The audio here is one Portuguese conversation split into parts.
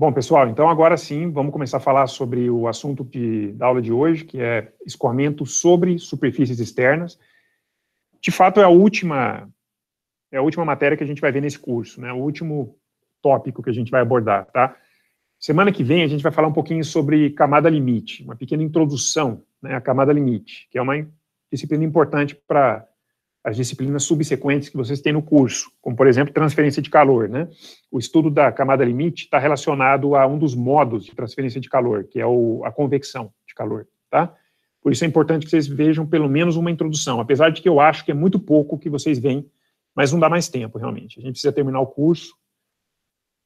Bom, pessoal, então agora sim vamos começar a falar sobre o assunto que, da aula de hoje, que é escoamento sobre superfícies externas. De fato, é a última é a última matéria que a gente vai ver nesse curso, né? O último tópico que a gente vai abordar, tá? Semana que vem a gente vai falar um pouquinho sobre camada limite, uma pequena introdução né, à camada limite, que é uma disciplina importante para as disciplinas subsequentes que vocês têm no curso, como, por exemplo, transferência de calor. Né? O estudo da camada limite está relacionado a um dos modos de transferência de calor, que é o, a convecção de calor. Tá? Por isso é importante que vocês vejam pelo menos uma introdução, apesar de que eu acho que é muito pouco que vocês veem, mas não dá mais tempo, realmente. A gente precisa terminar o curso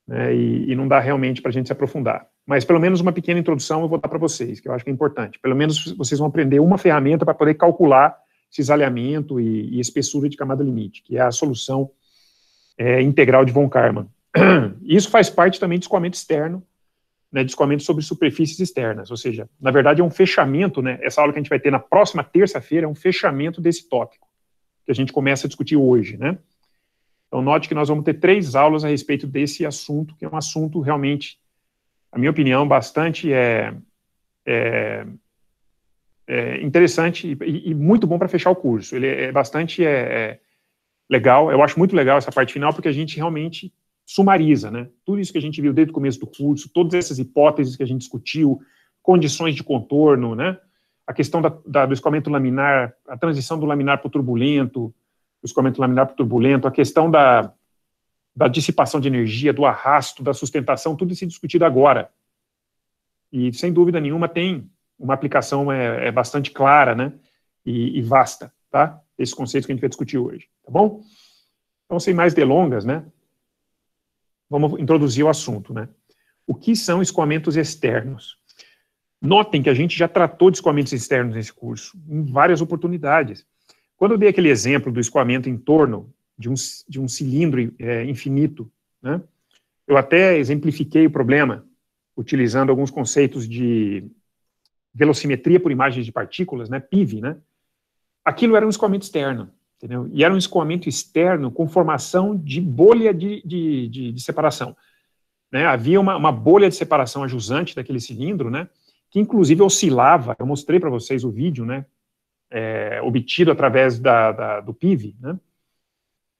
né, e, e não dá realmente para a gente se aprofundar. Mas pelo menos uma pequena introdução eu vou dar para vocês, que eu acho que é importante. Pelo menos vocês vão aprender uma ferramenta para poder calcular cisalhamento e, e espessura de camada limite, que é a solução é, integral de von Karman. Isso faz parte também de escoamento externo, né, de escoamento sobre superfícies externas, ou seja, na verdade é um fechamento, né, essa aula que a gente vai ter na próxima terça-feira é um fechamento desse tópico, que a gente começa a discutir hoje, né. Então, note que nós vamos ter três aulas a respeito desse assunto, que é um assunto realmente, na minha opinião, bastante é, é é, interessante e, e, muito bom para fechar o curso. Ele é bastante é, é, legal, eu acho muito legal essa parte final, porque a gente realmente sumariza, né? Tudo isso que a gente viu desde o começo do curso, todas essas hipóteses que a gente discutiu, condições de contorno, né? A questão da, da, do escoamento laminar, a transição do laminar para o turbulento, o escoamento laminar para o turbulento, a questão da, da dissipação de energia, do arrasto, da sustentação, tudo isso é discutido agora. E, sem dúvida nenhuma, tem uma aplicação é, é bastante clara né, e, e, vasta, tá? Esse conceito que a gente vai discutir hoje, tá bom? Então, sem mais delongas, né? Vamos introduzir o assunto, né? O que são escoamentos externos? Notem que a gente já tratou de escoamentos externos nesse curso, em várias oportunidades. Quando eu dei aquele exemplo do escoamento em torno de um, de um cilindro é, infinito, né, eu até exemplifiquei o problema utilizando alguns conceitos de velocimetria por imagens de partículas, né, PIV, né, aquilo era um escoamento externo, entendeu? E era um escoamento externo com formação de bolha de, de, de, de separação. Né? Havia uma, uma, bolha de separação ajusante daquele cilindro, né, que inclusive oscilava, eu mostrei para vocês o vídeo, né, é, obtido através da, da, do PIV, né,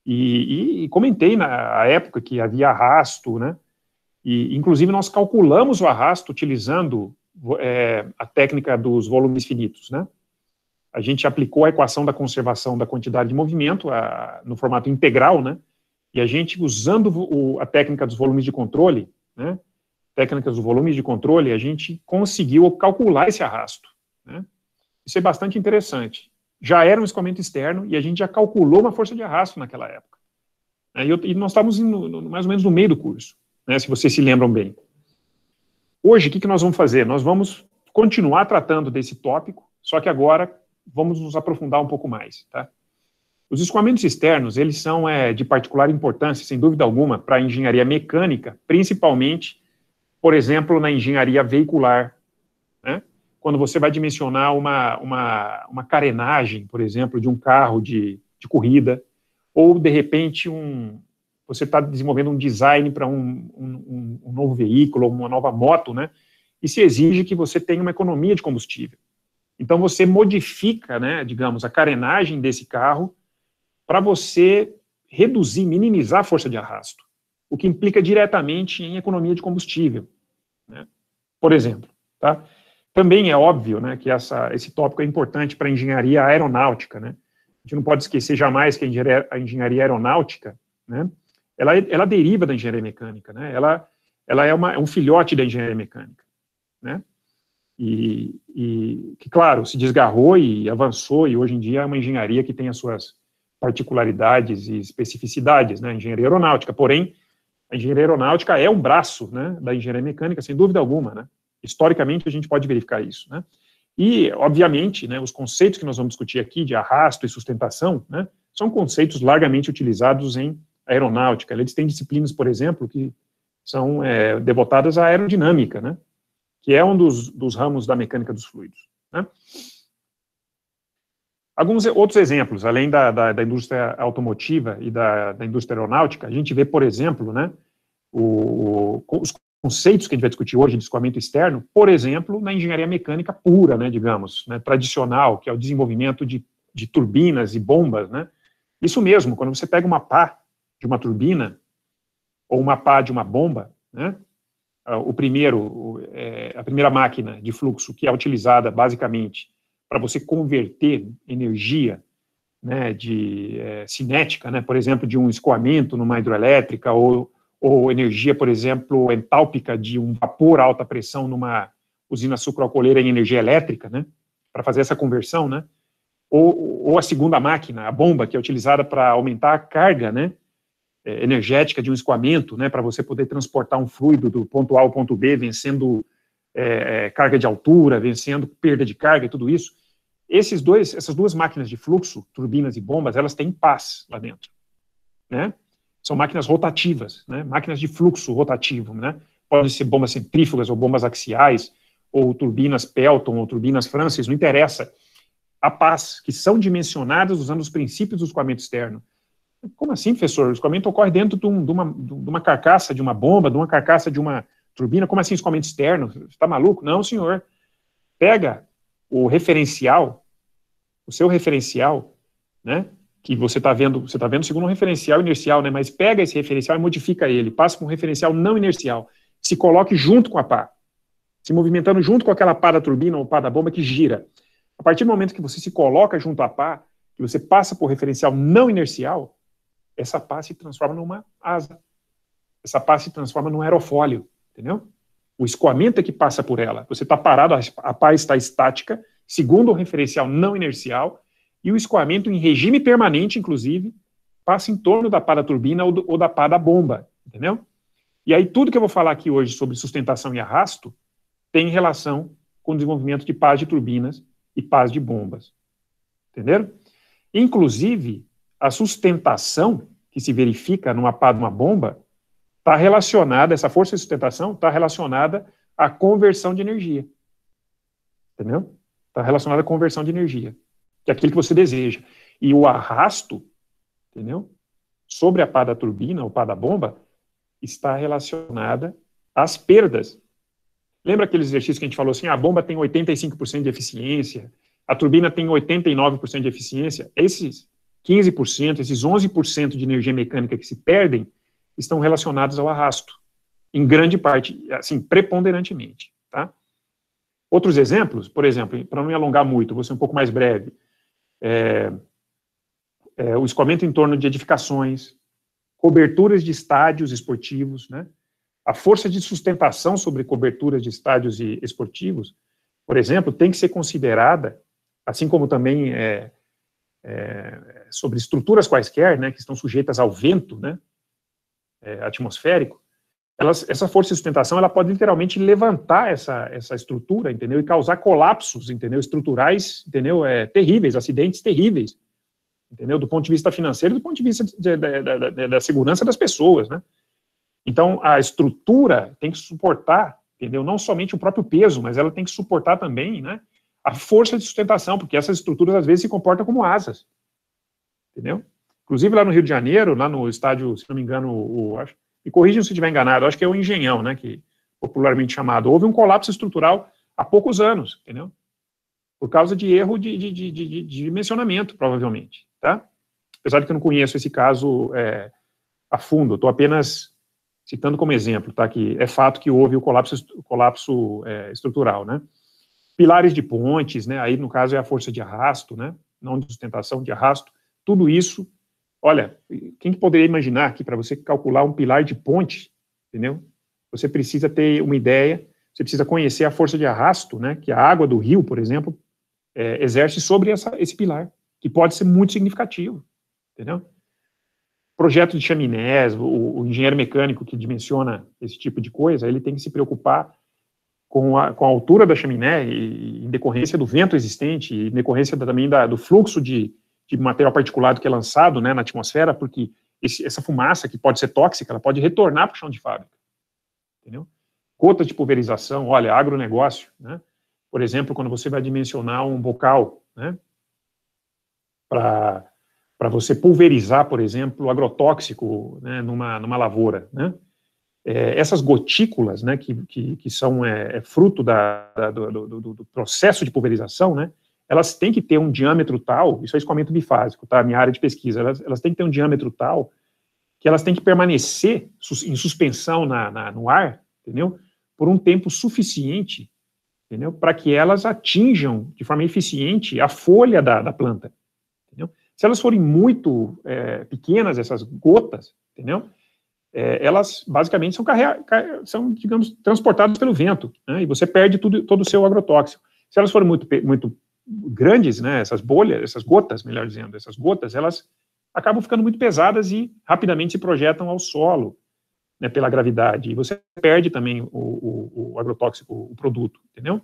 e, e, e comentei na época que havia arrasto, né, e inclusive nós calculamos o arrasto utilizando é, a técnica dos volumes finitos, né? A gente aplicou a equação da conservação da quantidade de movimento a, no formato integral, né? E a gente, usando o, a técnica dos volumes de controle, né? Técnicas dos volumes de controle, a gente conseguiu calcular esse arrasto, né? Isso é bastante interessante. Já era um escoamento externo e a gente já calculou uma força de arrasto naquela época. Né? E, eu, e, nós estávamos no, mais ou menos no meio do curso, né? se vocês se lembram bem. Hoje, o que, que nós vamos fazer? Nós vamos continuar tratando desse tópico, só que agora vamos nos aprofundar um pouco mais. Tá? Os escoamentos externos, eles são é, de particular importância, sem dúvida alguma, para a engenharia mecânica, principalmente, por exemplo, na engenharia veicular. Né? Quando você vai dimensionar uma, uma, uma carenagem, por exemplo, de um carro de, de corrida, ou, de repente, um, você está desenvolvendo um design para um, um, um, novo veículo, uma nova moto, né? E se exige que você tenha uma economia de combustível. Então você modifica, né, digamos, a carenagem desse carro para você reduzir, minimizar a força de arrasto, o que implica diretamente em economia de combustível, né? Por exemplo, tá? Também é óbvio, né, que essa, esse tópico é importante para a engenharia aeronáutica, né? A gente não pode esquecer jamais que a engenharia aeronáutica, né, ela, ela deriva da engenharia mecânica, né? Ela, ela é, uma, é um filhote da engenharia mecânica, né? E, e, que, claro, se desgarrou e avançou, e hoje em dia é uma engenharia que tem as suas particularidades e especificidades, né? Engenharia aeronáutica, porém, a engenharia aeronáutica é um braço, né, da engenharia mecânica, sem dúvida alguma, né? Historicamente, a gente pode verificar isso, né? E, obviamente, né, os conceitos que nós vamos discutir aqui de arrasto e sustentação, né, são conceitos largamente utilizados em aeronáutica. Eles têm disciplinas, por exemplo, que são é, devotadas à aerodinâmica, né? que é um dos, dos ramos da mecânica dos fluidos. Né? Alguns outros exemplos, além da, da, da indústria automotiva e da, da, indústria aeronáutica, a gente vê, por exemplo, né, o, os conceitos que a gente vai discutir hoje de escoamento externo, por exemplo, na engenharia mecânica pura, né, digamos, né, tradicional, que é o desenvolvimento de, de turbinas e bombas. Né? Isso mesmo, quando você pega uma pá de uma turbina ou uma pá de uma bomba, né? Ah, o primeiro, é, a primeira máquina de fluxo que é utilizada basicamente para você converter energia né, de é, cinética, né, por exemplo, de um escoamento numa hidrelétrica ou, ou energia, por exemplo, entálpica de um vapor a alta pressão numa usina sucroalcooleira em energia elétrica, né, para fazer essa conversão, né, ou, ou a segunda máquina, a bomba, que é utilizada para aumentar a carga, né, é, energética de um escoamento, né, para você poder transportar um fluido do ponto A ao ponto B, vencendo é, é, carga de altura, vencendo perda de carga e tudo isso. Esses dois, essas duas máquinas de fluxo, turbinas e bombas, elas têm paz lá dentro, né? São máquinas rotativas, né? Máquinas de fluxo rotativo, né? Podem ser bombas centrífugas ou bombas axiais ou turbinas Pelton ou turbinas Francis, não interessa. A paz que são dimensionadas usando os princípios do escoamento externo como assim, professor? O escoamento ocorre dentro de, um, de, uma, de uma carcaça de uma bomba, de uma carcaça de uma turbina. Como assim, escoamento externo? Você está maluco? Não, senhor. Pega o referencial, o seu referencial, né? Que você está vendo, você está vendo segundo um referencial inercial, né? Mas pega esse referencial e modifica ele, passa para um referencial não inercial, se coloque junto com a pá, se movimentando junto com aquela pá da turbina ou pá da bomba que gira. A partir do momento que você se coloca junto à pá, que você passa por referencial não inercial, essa pá se transforma numa asa. Essa pá se transforma num aerofólio, entendeu? O escoamento é que passa por ela. Você está parado, a pá está estática, segundo o referencial não inercial, e o escoamento em regime permanente, inclusive, passa em torno da pá da turbina ou, do, ou da pá da bomba, entendeu? E aí tudo que eu vou falar aqui hoje sobre sustentação e arrasto tem relação com o desenvolvimento de pás de turbinas e pás de bombas. Entenderam? Inclusive, a sustentação que se verifica numa pá de uma bomba está relacionada, essa força de sustentação está relacionada à conversão de energia. Entendeu? Está relacionada à conversão de energia, que é aquilo que você deseja. E o arrasto, entendeu? Sobre a pá da turbina ou pá da bomba, está relacionada às perdas. Lembra aqueles exercícios que a gente falou assim, ah, a bomba tem 85% de eficiência, a turbina tem 89% de eficiência? Esses 15%, esses 11% de energia mecânica que se perdem, estão relacionados ao arrasto, em grande parte, assim, preponderantemente. Tá? Outros exemplos, por exemplo, para não me alongar muito, vou ser um pouco mais breve, é, é, o escoamento em torno de edificações, coberturas de estádios esportivos, né? a força de sustentação sobre coberturas de estádios esportivos, por exemplo, tem que ser considerada, assim como também é, é sobre estruturas quaisquer, né, que estão sujeitas ao vento, né, é, atmosférico, elas, essa força de sustentação ela pode literalmente levantar essa, essa estrutura, entendeu, e causar colapsos, entendeu, estruturais, entendeu, é, terríveis, acidentes terríveis, entendeu, do ponto de vista financeiro, do ponto de vista de, de, da, da segurança das pessoas, né. Então a estrutura tem que suportar, entendeu, não somente o próprio peso, mas ela tem que suportar também, né, a força de sustentação, porque essas estruturas às vezes se comportam como asas entendeu? Inclusive lá no Rio de Janeiro, lá no estádio, se não me engano, o, acho, me corrijam se estiver enganado, acho que é o Engenhão, né, que popularmente chamado. Houve um colapso estrutural há poucos anos, entendeu? Por causa de erro de, de, de, de, de dimensionamento, provavelmente, tá? Apesar de que eu não conheço esse caso é, a fundo, estou apenas citando como exemplo, tá? Que é fato que houve o colapso, o colapso é, estrutural, né? Pilares de pontes, né? Aí no caso é a força de arrasto, né? Não de sustentação, de arrasto tudo isso, olha, quem poderia imaginar que para você calcular um pilar de ponte, entendeu? Você precisa ter uma ideia, você precisa conhecer a força de arrasto, né, que é a água do rio, por exemplo, é, exerce sobre essa, esse pilar, que pode ser muito significativo, entendeu? Projeto de chaminés, o, o, engenheiro mecânico que dimensiona esse tipo de coisa, ele tem que se preocupar com a, com a altura da chaminé, e, em decorrência do vento existente, em decorrência também da, do fluxo de, de material particulado que é lançado né, na atmosfera, porque esse, essa fumaça, que pode ser tóxica, ela pode retornar para o chão de fábrica. Entendeu? Cotas de pulverização, olha, agronegócio, né? Por exemplo, quando você vai dimensionar um bocal, né? Para para você pulverizar, por exemplo, agrotóxico né, numa, numa lavoura. Né? É, essas gotículas, né, que, que, que são é, é fruto da, da do, do, do, processo de pulverização, né, elas têm que ter um diâmetro tal, isso é escoamento bifásico, tá? Minha área de pesquisa, elas, elas têm que ter um diâmetro tal que elas têm que permanecer em suspensão na, na no ar, entendeu? Por um tempo suficiente, entendeu? Para que elas atinjam de forma eficiente a folha da, da planta, entendeu? Se elas forem muito é, pequenas, essas gotas, entendeu? É, elas basicamente são, são, digamos, transportadas pelo vento, né? e você perde tudo, todo o seu agrotóxico. Se elas forem muito, muito grandes, né, essas bolhas, essas gotas, melhor dizendo, essas gotas, elas acabam ficando muito pesadas e rapidamente se projetam ao solo né, pela gravidade. E você perde também o, o, o agrotóxico, o produto, entendeu?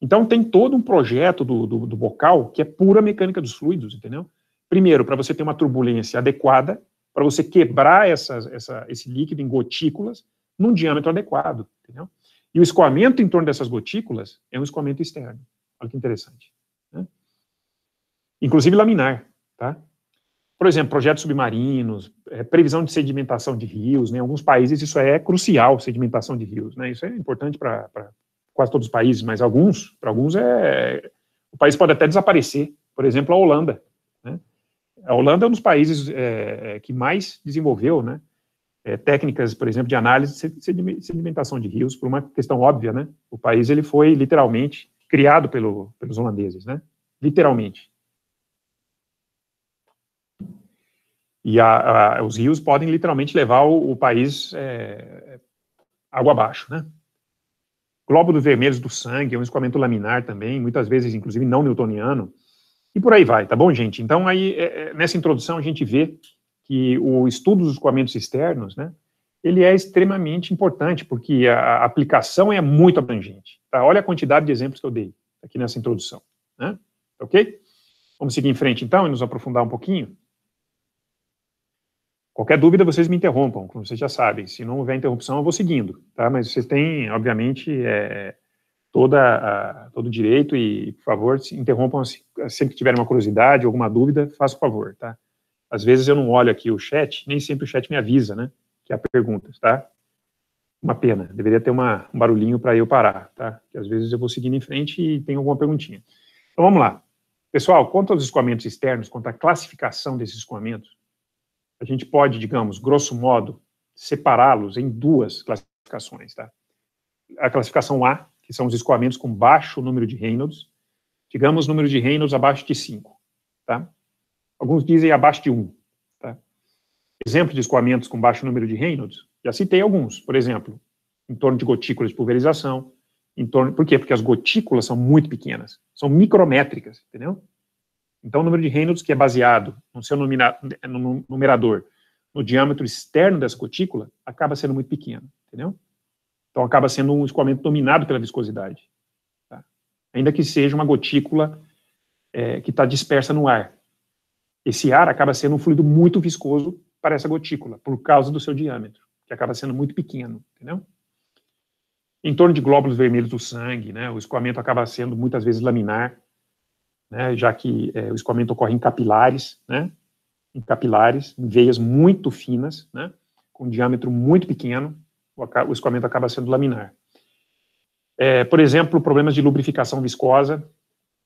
Então, tem todo um projeto do, do, do, bocal que é pura mecânica dos fluidos, entendeu? Primeiro, para você ter uma turbulência adequada, para você quebrar essa essa, esse líquido em gotículas num diâmetro adequado, entendeu? E o escoamento em torno dessas gotículas é um escoamento externo. Olha que interessante. Né? Inclusive laminar, tá? Por exemplo, projetos submarinos, é, previsão de sedimentação de rios, né? Em alguns países isso é crucial, sedimentação de rios, né? Isso é importante para quase todos os países, mas alguns, para alguns é o país pode até desaparecer. Por exemplo, a Holanda. Né? A Holanda é um dos países é, é que mais desenvolveu, né? É, técnicas, por exemplo, de análise de sedimentação de rios, por uma questão óbvia, né? O país ele foi literalmente criado pelo, pelos holandeses, né? Literalmente. E a, a, os rios podem literalmente levar o, o país é, água abaixo, né? Glóbulos vermelhos do sangue, é um escoamento laminar também, muitas vezes, inclusive, não newtoniano, e por aí vai, tá bom, gente? Então, aí, é, é, nessa introdução, a gente vê que o estudo dos escoamentos externos, né, ele é extremamente importante, porque a, a aplicação é muito abrangente. Tá? Olha a quantidade de exemplos que eu dei aqui nessa introdução. Né? Ok? Vamos seguir em frente, então, e nos aprofundar um pouquinho? Qualquer dúvida, vocês me interrompam, como vocês já sabem. Se não houver interrupção, eu vou seguindo, tá? Mas vocês têm, obviamente, é, toda a, todo o direito e, por favor, se interrompam se, sempre que tiverem uma curiosidade, alguma dúvida, faça o favor, tá? Às vezes eu não olho aqui o chat, nem sempre o chat me avisa, né? Que há perguntas, tá? Uma pena, deveria ter uma, um barulhinho para eu parar, tá? Que às vezes eu vou seguindo em frente e tem alguma perguntinha. Então vamos lá. Pessoal, quanto aos escoamentos externos, quanto à classificação desses escoamentos, a gente pode, digamos, grosso modo, separá-los em duas classificações, tá? A classificação A, que são os escoamentos com baixo número de Reynolds, digamos número de Reynolds abaixo de 5, tá? Alguns dizem abaixo de 1, um, tá? Exemplo de escoamentos com baixo número de Reynolds, já citei alguns, por exemplo, em torno de gotículas de pulverização, em torno, por quê? Porque as gotículas são muito pequenas, são micrométricas, entendeu? Então, o número de Reynolds, que é baseado no seu no numerador, no diâmetro externo dessa gotícula, acaba sendo muito pequeno, entendeu? Então, acaba sendo um escoamento dominado pela viscosidade. Tá? Ainda que seja uma gotícula é, que está dispersa no ar. Esse ar acaba sendo um fluido muito viscoso para essa gotícula, por causa do seu diâmetro que acaba sendo muito pequeno, entendeu? Em torno de glóbulos vermelhos do sangue, né, o escoamento acaba sendo muitas vezes laminar, né, já que é, o escoamento ocorre em capilares, né, em capilares, em veias muito finas, né, com um diâmetro muito pequeno, o, o escoamento acaba sendo laminar. É, por exemplo, problemas de lubrificação viscosa,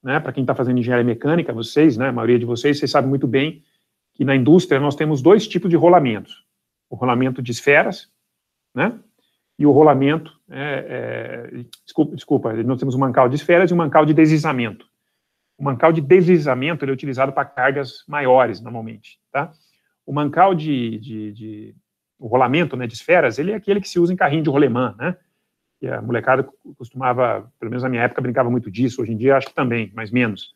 né, para quem está fazendo engenharia mecânica, vocês, né, a maioria de vocês, vocês sabem muito bem que na indústria nós temos dois tipos de rolamentos o rolamento de esferas, né? E o rolamento, é, é, desculpa, desculpa, nós temos um mancal de esferas e um mancal de deslizamento. O mancal de deslizamento ele é utilizado para cargas maiores, normalmente, tá? O mancal de, de, de o rolamento, né, de esferas, ele é aquele que se usa em carrinho de rolemã, né? E a molecada costumava, pelo menos na minha época, brincava muito disso. Hoje em dia, acho que também, mais menos.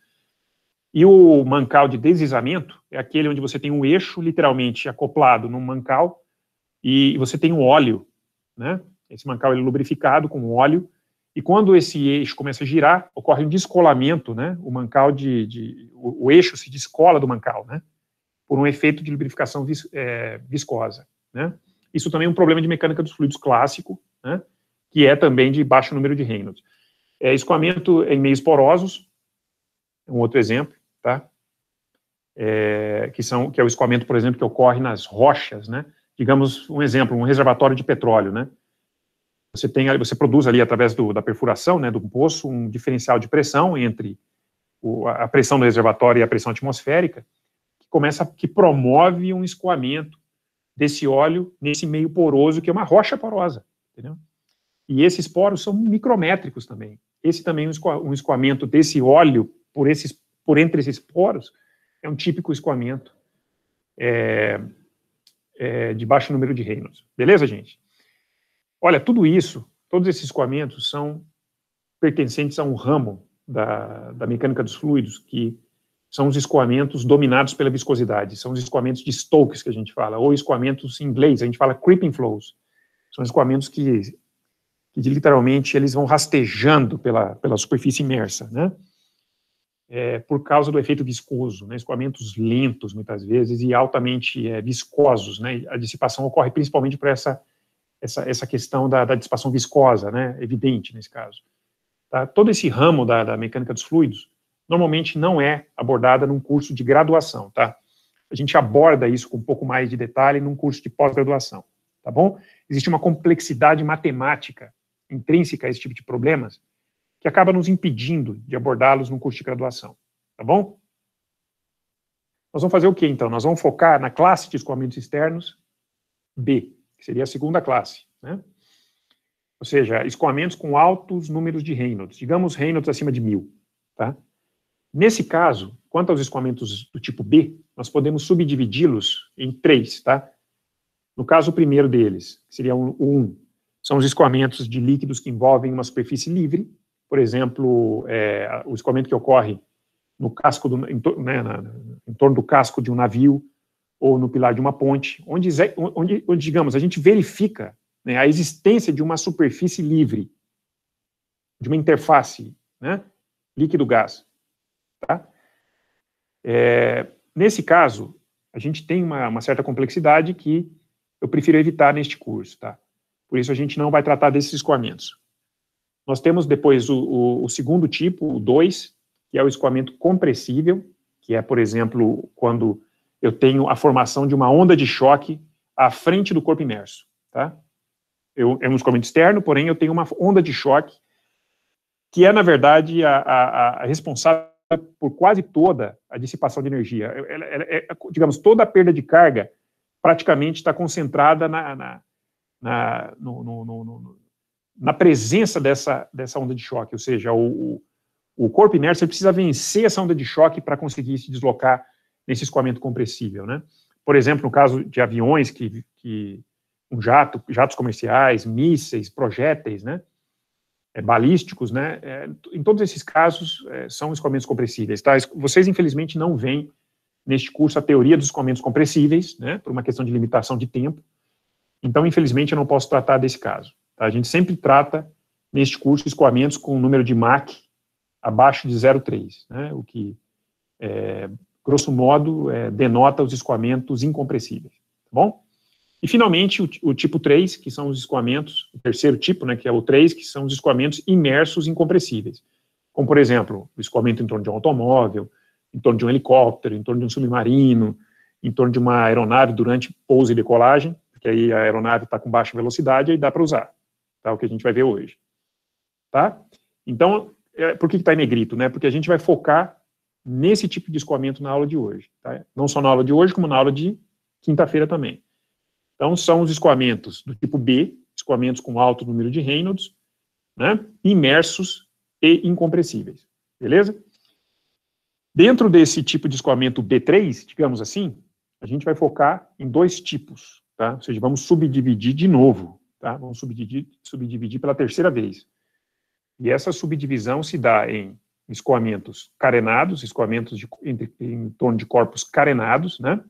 E o mancal de deslizamento é aquele onde você tem um eixo, literalmente acoplado num mancal, e você tem o óleo, né? Esse mancal é lubrificado com óleo, e quando esse eixo começa a girar, ocorre um descolamento, né? O mancal de, de o, o, eixo se descola do mancal, né? Por um efeito de lubrificação vis, é, viscosa, né? Isso também é um problema de mecânica dos fluidos clássico, né? Que é também de baixo número de Reynolds. É, escoamento em meios porosos, um outro exemplo, tá? É, que são que é o escoamento, por exemplo, que ocorre nas rochas, né? digamos, um exemplo, um reservatório de petróleo, né? Você tem, você produz ali através do, da perfuração, né, do poço, um diferencial de pressão entre o, a pressão do reservatório e a pressão atmosférica, que começa, que promove um escoamento desse óleo nesse meio poroso que é uma rocha porosa, entendeu? E esses poros são micrométricos também. Esse também é um escoamento desse óleo por esses, por entre esses poros é um típico escoamento é, é, de baixo número de reinos. Beleza, gente? Olha, tudo isso, todos esses escoamentos são pertencentes a um ramo da, da mecânica dos fluidos, que são os escoamentos dominados pela viscosidade, são os escoamentos de Stokes que a gente fala, ou escoamentos em inglês, a gente fala creeping flows. São escoamentos que, que literalmente eles vão rastejando pela, pela superfície imersa, né? é, por causa do efeito viscoso, né, escoamentos lentos muitas vezes e altamente é, viscosos, né, a dissipação ocorre principalmente por essa, essa, essa questão da, da dissipação viscosa, né, evidente nesse caso. Tá? Todo esse ramo da, da, mecânica dos fluidos normalmente não é abordada num curso de graduação, tá? A gente aborda isso com um pouco mais de detalhe num curso de pós-graduação, tá bom? Existe uma complexidade matemática intrínseca a esse tipo de problemas que acaba nos impedindo de abordá-los no curso de graduação. Tá bom? Nós vamos fazer o que então? Nós vamos focar na classe de escoamentos externos B, que seria a segunda classe. Né? Ou seja, escoamentos com altos números de Reynolds, digamos Reynolds acima de mil. Tá? Nesse caso, quanto aos escoamentos do tipo B, nós podemos subdividi-los em três. Tá? No caso, o primeiro deles, que seria o 1, um, são os escoamentos de líquidos que envolvem uma superfície livre, por exemplo, é, o escoamento que ocorre no casco do, em, né, na, em, torno do casco de um navio ou no pilar de uma ponte, onde, onde, onde digamos, a gente verifica né, a existência de uma superfície livre, de uma interface né, líquido-gás. Tá? É, nesse caso, a gente tem uma, uma, certa complexidade que eu prefiro evitar neste curso. Tá? Por isso, a gente não vai tratar desses escoamentos. Nós temos depois o, o, o segundo tipo, o 2, que é o escoamento compressível, que é, por exemplo, quando eu tenho a formação de uma onda de choque à frente do corpo imerso. Tá? Eu, é um escoamento externo, porém eu tenho uma onda de choque que é, na verdade, a, a, a responsável por quase toda a dissipação de energia. É, ela, ela, é, digamos, toda a perda de carga praticamente está concentrada na, na, na no, no, no, na presença dessa, dessa onda de choque, ou seja, o, o corpo inerte precisa vencer essa onda de choque para conseguir se deslocar nesse escoamento compressível, né? Por exemplo, no caso de aviões que, que um jato, jatos comerciais, mísseis, projéteis, né? É, balísticos, né? É, em todos esses casos é, são escoamentos compressíveis. Tá? Vocês infelizmente não veem neste curso a teoria dos escoamentos compressíveis, né? Por uma questão de limitação de tempo. Então, infelizmente, eu não posso tratar desse caso. A gente sempre trata neste curso escoamentos com um número de Mach abaixo de 0,3, né, o que, é, grosso modo, é, denota os escoamentos incompressíveis. Tá bom? E, finalmente, o, o, tipo 3, que são os escoamentos, o terceiro tipo, né, que é o 3, que são os escoamentos imersos incompressíveis. Como, por exemplo, o escoamento em torno de um automóvel, em torno de um helicóptero, em torno de um submarino, em torno de uma aeronave durante pouso e decolagem, porque aí a aeronave está com baixa velocidade e dá para usar tá? o que a gente vai ver hoje. Tá? Então, é, por que está em negrito? Né? Porque a gente vai focar nesse tipo de escoamento na aula de hoje. Tá? Não só na aula de hoje, como na aula de quinta-feira também. Então, são os escoamentos do tipo B, escoamentos com alto número de Reynolds, né? imersos e incompressíveis. Beleza? Dentro desse tipo de escoamento B3, digamos assim, a gente vai focar em dois tipos, tá? Ou seja, vamos subdividir de novo Tá? Vamos subdividir, subdividir pela terceira vez. E essa subdivisão se dá em escoamentos carenados, escoamentos de, em, em torno de corpos carenados, né?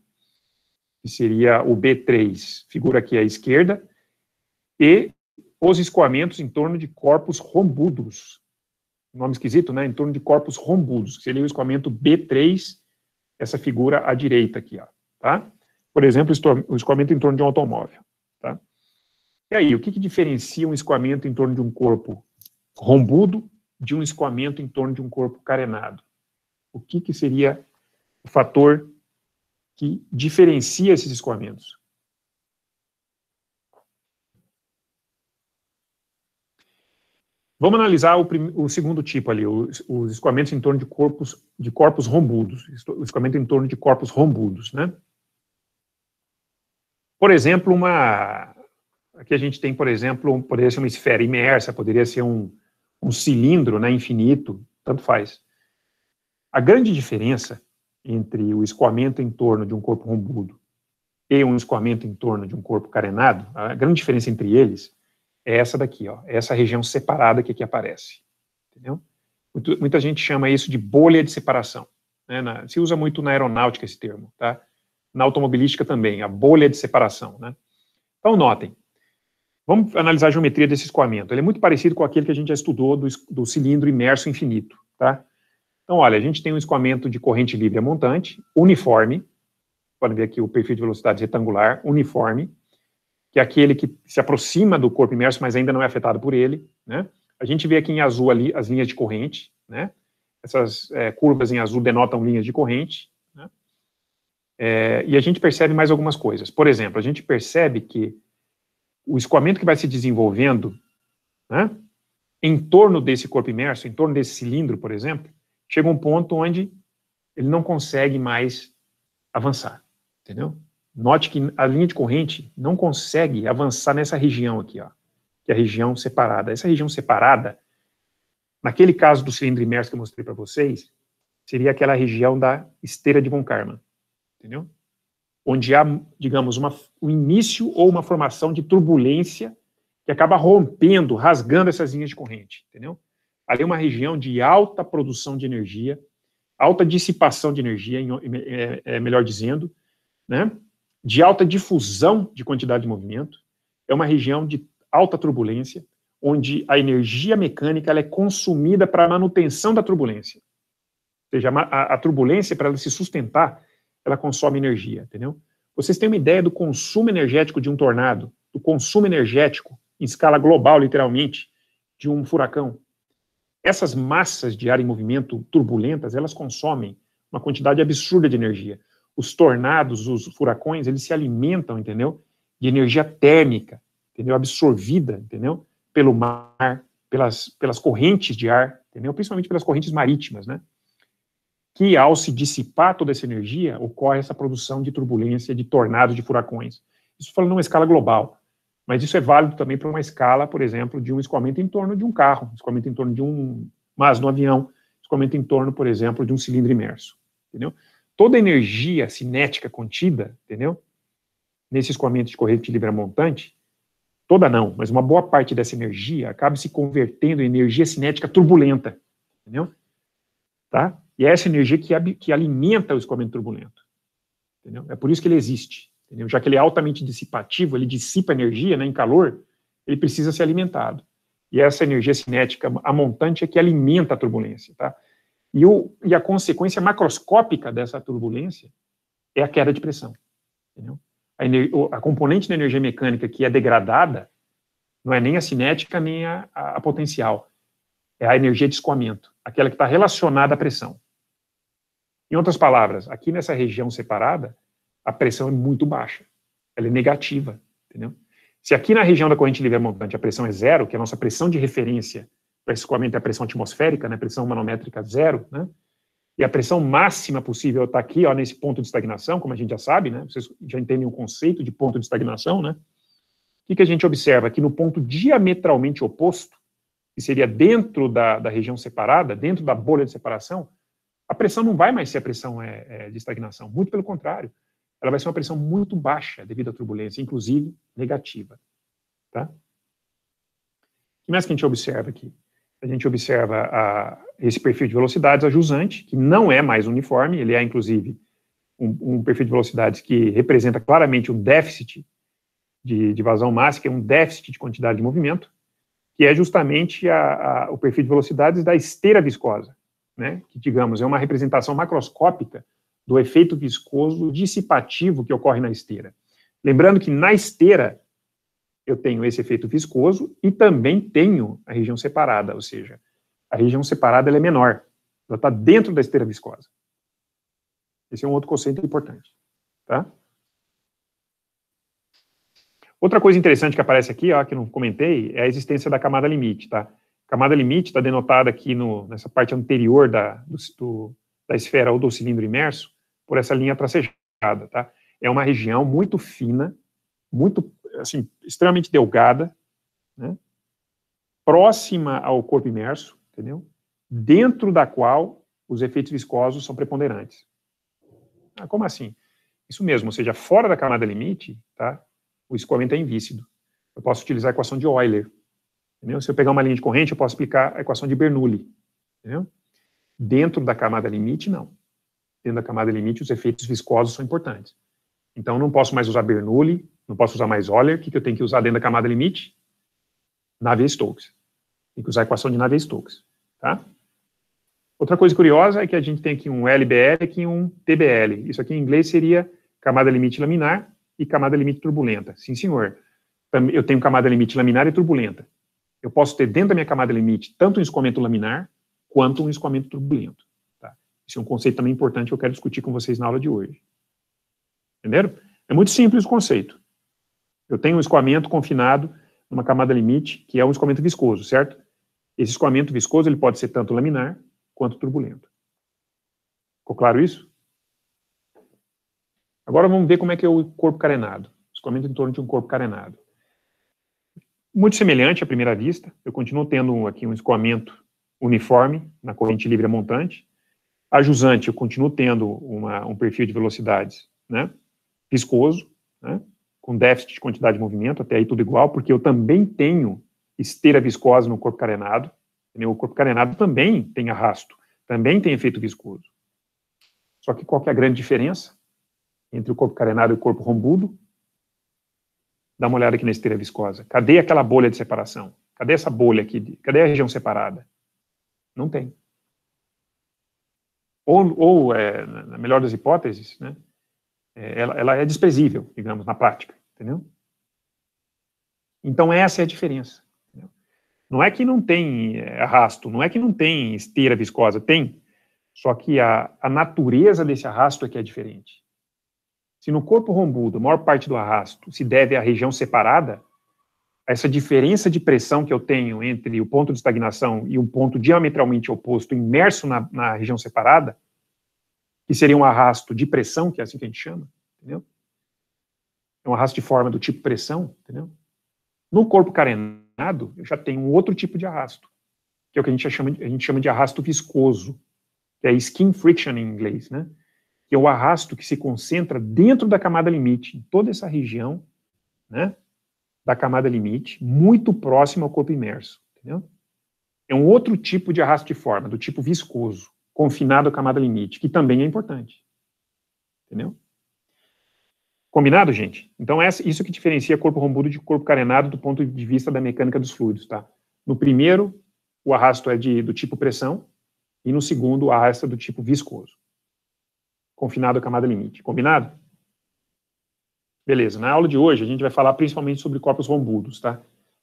que seria o B3, figura aqui à esquerda, e os escoamentos em torno de corpos rombudos. Nome esquisito, né? Em torno de corpos rombudos, que seria o escoamento B3, essa figura à direita aqui, ó, tá? Por exemplo, o escoamento em torno de um automóvel, tá? E aí, o que, que diferencia um escoamento em torno de um corpo rombudo de um escoamento em torno de um corpo carenado? O que, que seria o fator que diferencia esses escoamentos? Vamos analisar o, o, segundo tipo ali, os, os escoamentos em torno de corpos, de corpos rombudos, o escoamento em torno de corpos rombudos, né? Por exemplo, uma, Aqui a gente tem, por exemplo, poderia ser uma esfera imersa, poderia ser um, um cilindro né, infinito, tanto faz. A grande diferença entre o escoamento em torno de um corpo rombudo e um escoamento em torno de um corpo carenado, a grande diferença entre eles é essa daqui, ó, é essa região separada que aqui aparece. Entendeu? Muita gente chama isso de bolha de separação. Né, na, se usa muito na aeronáutica esse termo, tá? na automobilística também, a bolha de separação. Né? Então, notem, Vamos analisar a geometria desse escoamento. Ele é muito parecido com aquele que a gente já estudou do, do cilindro imerso infinito, tá? Então, olha, a gente tem um escoamento de corrente livre a montante, uniforme, podem ver aqui o perfil de velocidade retangular, uniforme, que é aquele que se aproxima do corpo imerso, mas ainda não é afetado por ele, né? A gente vê aqui em azul ali as linhas de corrente, né? Essas é, curvas em azul denotam linhas de corrente, né? É, e a gente percebe mais algumas coisas. Por exemplo, a gente percebe que o escoamento que vai se desenvolvendo né, em torno desse corpo imerso, em torno desse cilindro, por exemplo, chega um ponto onde ele não consegue mais avançar, entendeu? Note que a linha de corrente não consegue avançar nessa região aqui, ó, que é a região separada. Essa região separada, naquele caso do cilindro imerso que eu mostrei para vocês, seria aquela região da esteira de Von Karman, entendeu? onde há, digamos, uma, um início ou uma formação de turbulência que acaba rompendo, rasgando essas linhas de corrente, entendeu? Ali é uma região de alta produção de energia, alta dissipação de energia, é, é, melhor dizendo, né? de alta difusão de quantidade de movimento, é uma região de alta turbulência, onde a energia mecânica é consumida para a manutenção da turbulência. Ou seja, a, a turbulência, para ela se sustentar, ela consome energia, entendeu? Vocês têm uma ideia do consumo energético de um tornado, do consumo energético em escala global, literalmente, de um furacão. Essas massas de ar em movimento turbulentas, elas consomem uma quantidade absurda de energia. Os tornados, os furacões, eles se alimentam, entendeu? De energia térmica, entendeu? Absorvida, entendeu? Pelo mar, pelas, pelas correntes de ar, entendeu? Principalmente pelas correntes marítimas, né? que, ao se dissipar toda essa energia, ocorre essa produção de turbulência, de tornados, de furacões. Isso falando numa escala global, mas isso é válido também para uma escala, por exemplo, de um escoamento em torno de um carro, escoamento em torno de um mas no avião, escoamento em torno, por exemplo, de um cilindro imerso, entendeu? Toda energia cinética contida, entendeu? Nesse escoamento de corrente livre-montante, toda não, mas uma boa parte dessa energia acaba se convertendo em energia cinética turbulenta, entendeu? Tá? E é essa energia que, que alimenta o escoamento turbulento. Entendeu? É por isso que ele existe. Entendeu? Já que ele é altamente dissipativo, ele dissipa energia né, em calor, ele precisa ser alimentado. E essa energia cinética a montante é que alimenta a turbulência. Tá? E, o, e a consequência macroscópica dessa turbulência é a queda de pressão. Entendeu? A, ener, a componente da energia mecânica que é degradada não é nem a cinética nem a, a, a potencial. É a energia de escoamento, aquela que está relacionada à pressão. Em outras palavras, aqui nessa região separada, a pressão é muito baixa. Ela é negativa, entendeu? Se aqui na região da corrente livre montante a pressão é zero, que é a nossa pressão de referência para escoamento é a pressão atmosférica, né, pressão manométrica zero, né, e a pressão máxima possível está aqui, ó, nesse ponto de estagnação, como a gente já sabe, né, vocês já entendem o conceito de ponto de estagnação, né, o que, que a gente observa? Que no ponto diametralmente oposto, que seria dentro da, da região separada, dentro da bolha de separação, a pressão não vai mais ser a pressão é, é, de estagnação, muito pelo contrário, ela vai ser uma pressão muito baixa devido à turbulência, inclusive negativa. Tá? O que mais que a gente observa aqui? A gente observa a, esse perfil de velocidades ajusante, que não é mais uniforme, ele é, inclusive, um, um perfil de velocidades que representa claramente um déficit de, de vazão máxima, que é um déficit de quantidade de movimento, que é justamente a, a, o perfil de velocidades da esteira viscosa né, que, digamos, é uma representação macroscópica do efeito viscoso dissipativo que ocorre na esteira. Lembrando que na esteira eu tenho esse efeito viscoso e também tenho a região separada, ou seja, a região separada é menor, ela está dentro da esteira viscosa. Esse é um outro conceito importante. Tá? Outra coisa interessante que aparece aqui, ó, que não comentei, é a existência da camada limite. Tá? camada limite está denotada aqui no, nessa parte anterior da, do, da esfera ou do cilindro imerso por essa linha tracejada, tá? É uma região muito fina, muito, assim, extremamente delgada, né? próxima ao corpo imerso, entendeu? Dentro da qual os efeitos viscosos são preponderantes. Ah, como assim? Isso mesmo, ou seja, fora da camada limite, tá? O escoamento é invícido. Eu posso utilizar a equação de Euler, Entendeu? Se eu pegar uma linha de corrente, eu posso aplicar a equação de Bernoulli. Entendeu? Dentro da camada limite, não. Dentro da camada limite, os efeitos viscosos são importantes. Então, não posso mais usar Bernoulli, não posso usar mais Euler. O que, que eu tenho que usar dentro da camada limite? Navier-Stokes. Tem que usar a equação de Navier-Stokes. Tá? Outra coisa curiosa é que a gente tem aqui um LBL e um TBL. Isso aqui em inglês seria camada limite laminar e camada limite turbulenta. Sim, senhor. Eu tenho camada limite laminar e turbulenta eu posso ter dentro da minha camada limite tanto um escoamento laminar quanto um escoamento turbulento. Tá? Esse é um conceito também importante que eu quero discutir com vocês na aula de hoje. Entenderam? É muito simples o conceito. Eu tenho um escoamento confinado numa camada limite, que é um escoamento viscoso, certo? Esse escoamento viscoso ele pode ser tanto laminar quanto turbulento. Ficou claro isso? Agora vamos ver como é que é o corpo carenado. Escoamento em torno de um corpo carenado muito semelhante à primeira vista. Eu continuo tendo aqui um escoamento uniforme na corrente livre montante. A jusante, eu continuo tendo uma, um perfil de velocidades né, viscoso, né, com déficit de quantidade de movimento, até aí tudo igual, porque eu também tenho esteira viscosa no corpo carenado. Entendeu? O corpo carenado também tem arrasto, também tem efeito viscoso. Só que qual que é a grande diferença entre o corpo carenado e o corpo rombudo? dá uma olhada aqui na esteira viscosa. Cadê aquela bolha de separação? Cadê essa bolha aqui? Cadê a região separada? Não tem. Ou, ou é, na melhor das hipóteses, né, é, ela, ela é desprezível, digamos, na prática. Entendeu? Então, essa é a diferença. Entendeu? Não é que não tem é, arrasto, não é que não tem esteira viscosa, tem. Só que a, a natureza desse arrasto é que é diferente. Se no corpo rombudo a maior parte do arrasto se deve à região separada, essa diferença de pressão que eu tenho entre o ponto de estagnação e um ponto diametralmente oposto imerso na, na região separada, que seria um arrasto de pressão, que é assim que a gente chama, entendeu? É um arrasto de forma do tipo pressão, entendeu? No corpo carenado, eu já tenho um outro tipo de arrasto, que é o que a gente chama, a gente chama de arrasto viscoso, que é skin friction em inglês, né? que é o arrasto que se concentra dentro da camada limite, em toda essa região, né, da camada limite, muito próximo ao corpo imerso, entendeu? É um outro tipo de arrasto de forma, do tipo viscoso, confinado à camada limite, que também é importante, entendeu? Combinado, gente? Então, é isso que diferencia corpo rombudo de corpo carenado do ponto de vista da mecânica dos fluidos, tá? No primeiro, o arrasto é de, do tipo pressão, e no segundo, o arrasto é do tipo viscoso confinado à camada limite. Combinado? Beleza. Na aula de hoje, a gente vai falar principalmente sobre corpos rombudos, tá?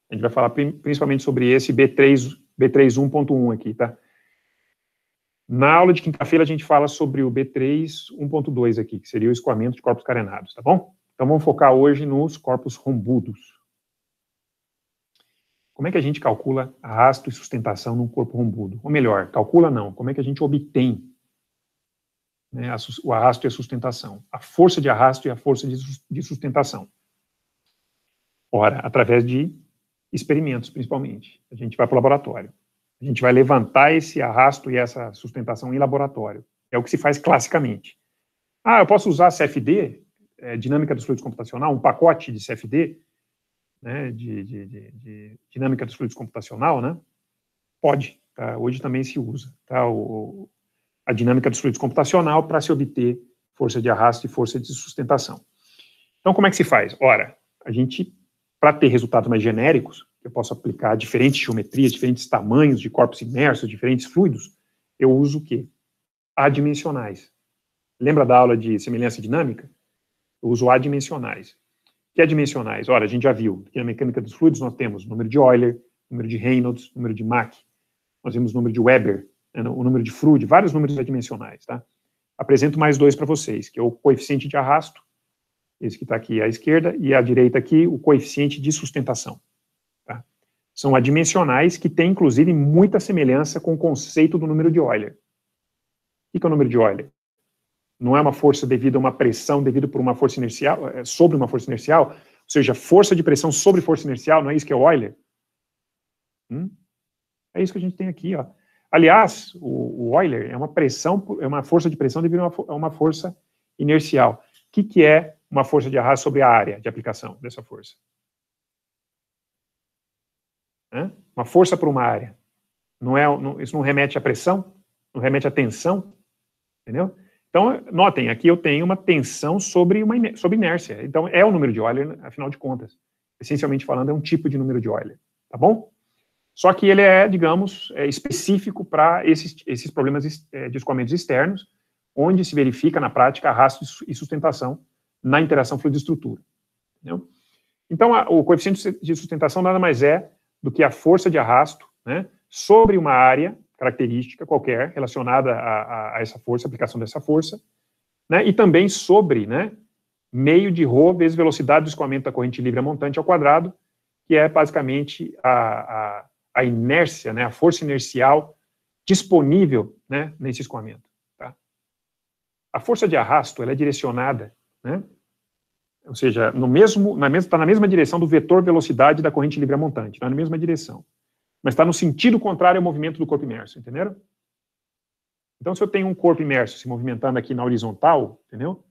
A gente vai falar principalmente sobre esse B3, B31.1 aqui, tá? Na aula de quinta-feira, a gente fala sobre o B3 1.2 aqui, que seria o escoamento de corpos carenados, tá bom? Então, vamos focar hoje nos corpos rombudos. Como é que a gente calcula arrasto e sustentação num corpo rombudo? Ou melhor, calcula não, como é que a gente obtém né, o arrasto e a sustentação, a força de arrasto e a força de sustentação. Ora, através de experimentos, principalmente. A gente vai para o laboratório. A gente vai levantar esse arrasto e essa sustentação em laboratório. É o que se faz classicamente. Ah, eu posso usar CFD, é, dinâmica dos fluidos computacional, um pacote de CFD, né, de, de, de, de dinâmica dos fluidos computacional, né? Pode. Tá? Hoje também se usa. Tá? O, a dinâmica dos fluidos computacional para se obter força de arrasto e força de sustentação. Então, como é que se faz? Ora, a gente, para ter resultados mais genéricos, eu posso aplicar diferentes geometrias, diferentes tamanhos de corpos imersos, diferentes fluidos, eu uso o quê? Adimensionais. Lembra da aula de semelhança dinâmica? Eu uso adimensionais. Que adimensionais? Ora, a gente já viu que na mecânica dos fluidos nós temos número de Euler, número de Reynolds, número de Mach, nós o número de Weber, é, o número de Froude, vários números adimensionais, tá? Apresento mais dois para vocês, que é o coeficiente de arrasto, esse que está aqui à esquerda, e à direita aqui, o coeficiente de sustentação. Tá? São adimensionais que têm, inclusive, muita semelhança com o conceito do número de Euler. O que é o número de Euler? Não é uma força devida a uma pressão devido por uma força inercial, é sobre uma força inercial, ou seja, força de pressão sobre força inercial, não é isso que é Euler? Hum? É isso que a gente tem aqui, ó. Aliás, o, o Euler é uma pressão, é uma força de pressão devido a uma, uma força inercial. O que, que é uma força de arrasto sobre a área de aplicação dessa força? Hã? Uma força para uma área. Não é, não, isso não remete à pressão? Não remete à tensão? Entendeu? Então, notem, aqui eu tenho uma tensão sobre, uma, sobre inércia. Então, é o número de Euler, afinal de contas. Essencialmente falando, é um tipo de número de Euler. Tá bom? Só que ele é, digamos, é específico para esses, esses problemas é, de escoamentos externos, onde se verifica, na prática, arrasto e sustentação na interação fluido-estrutura. Então, a, o coeficiente de sustentação nada mais é do que a força de arrasto né, sobre uma área característica qualquer relacionada a, a, a essa força, aplicação dessa força, né, e também sobre né, meio de ρ vezes velocidade do escoamento da corrente livre a montante ao quadrado, que é basicamente a, a inércia, né, a força inercial disponível né, nesse escoamento. Tá? A força de arrasto ela é direcionada, né, ou seja, no mesmo, na mesma, está na mesma direção do vetor velocidade da corrente livre montante, está na mesma direção, mas está no sentido contrário ao movimento do corpo imerso, entenderam? Então, se eu tenho um corpo imerso se movimentando aqui na horizontal, entendeu?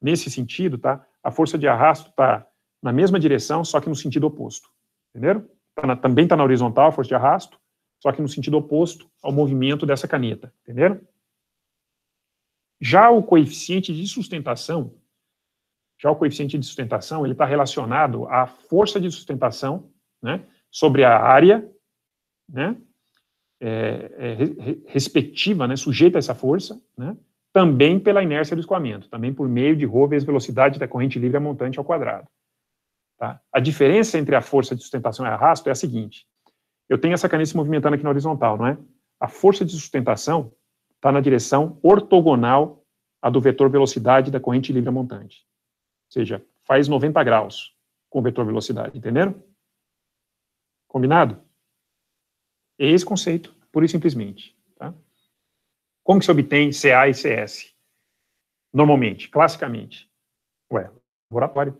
Nesse sentido, tá? A força de arrasto está na mesma direção, só que no sentido oposto, entenderam? Tá na, também está na horizontal, força de arrasto, só que no sentido oposto ao movimento dessa caneta, entenderam? Já o coeficiente de sustentação, já o coeficiente de sustentação, ele está relacionado à força de sustentação, né, sobre a área, né, é, é, respectiva, né, sujeita a essa força, né, também pela inércia do escoamento, também por meio de rho vezes velocidade da corrente livre a montante ao quadrado. Tá? A diferença entre a força de sustentação e arrasto é a seguinte. Eu tenho essa caneta se movimentando aqui na horizontal, não é? A força de sustentação está na direção ortogonal à do vetor velocidade da corrente livre montante. Ou seja, faz 90 graus com o vetor velocidade, entenderam? Combinado? É esse conceito, pura e simplesmente. Tá? Como que se obtém CA e CS? Normalmente, classicamente. Ué, laboratório.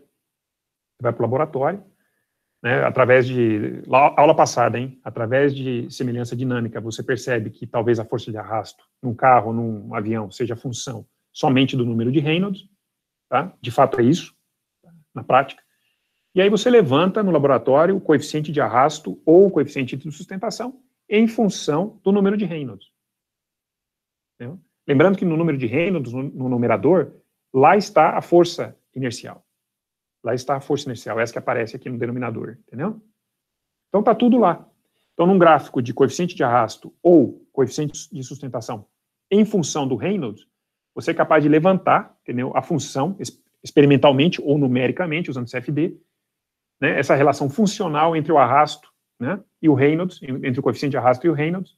Você vai para o laboratório, né, é. através de aula passada, hein, através de semelhança dinâmica, você percebe que talvez a força de arrasto num carro, num avião, seja função somente do número de Reynolds, tá? De fato é isso, na prática. E aí você levanta no laboratório o coeficiente de arrasto ou o coeficiente de sustentação em função do número de Reynolds. Entendeu? Lembrando que no número de Reynolds, no, no numerador, lá está a força inercial. Lá está a força inercial, essa que aparece aqui no denominador, entendeu? Então está tudo lá. Então, num gráfico de coeficiente de arrasto ou coeficiente de sustentação em função do Reynolds, você é capaz de levantar entendeu, a função experimentalmente ou numericamente, usando CFD, né, essa relação funcional entre o arrasto né, e o Reynolds, entre o coeficiente de arrasto e o Reynolds,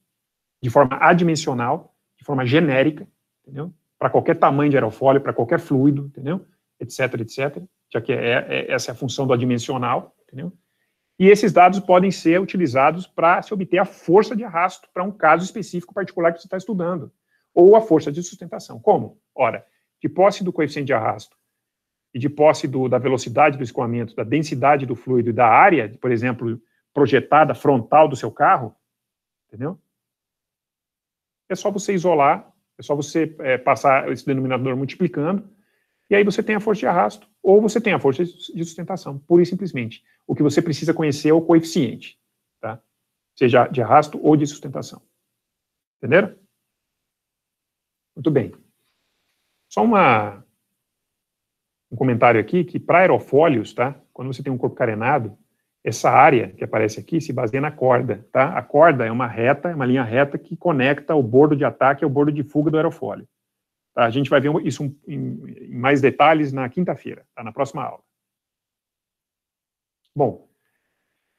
de forma adimensional, de forma genérica, entendeu? Para qualquer tamanho de aerofólio, para qualquer fluido, entendeu? Etc, etc já que é, é, essa é a função do adimensional, entendeu? E esses dados podem ser utilizados para se obter a força de arrasto para um caso específico particular que você está estudando, ou a força de sustentação. Como? Ora, de posse do coeficiente de arrasto e de posse do, da velocidade do escoamento, da densidade do fluido e da área, por exemplo, projetada frontal do seu carro, entendeu? É só você isolar, é só você é, passar esse denominador multiplicando e aí você tem a força de arrasto ou você tem a força de sustentação, pura e simplesmente. O que você precisa conhecer é o coeficiente, tá? Seja de arrasto ou de sustentação. Entenderam? Muito bem. Só uma, um comentário aqui, que para aerofólios, tá? Quando você tem um corpo carenado, essa área que aparece aqui se baseia na corda, tá? A corda é uma reta, é uma linha reta que conecta o bordo de ataque ao bordo de fuga do aerofólio. A gente vai ver isso em mais detalhes na quinta-feira, tá? na próxima aula. Bom,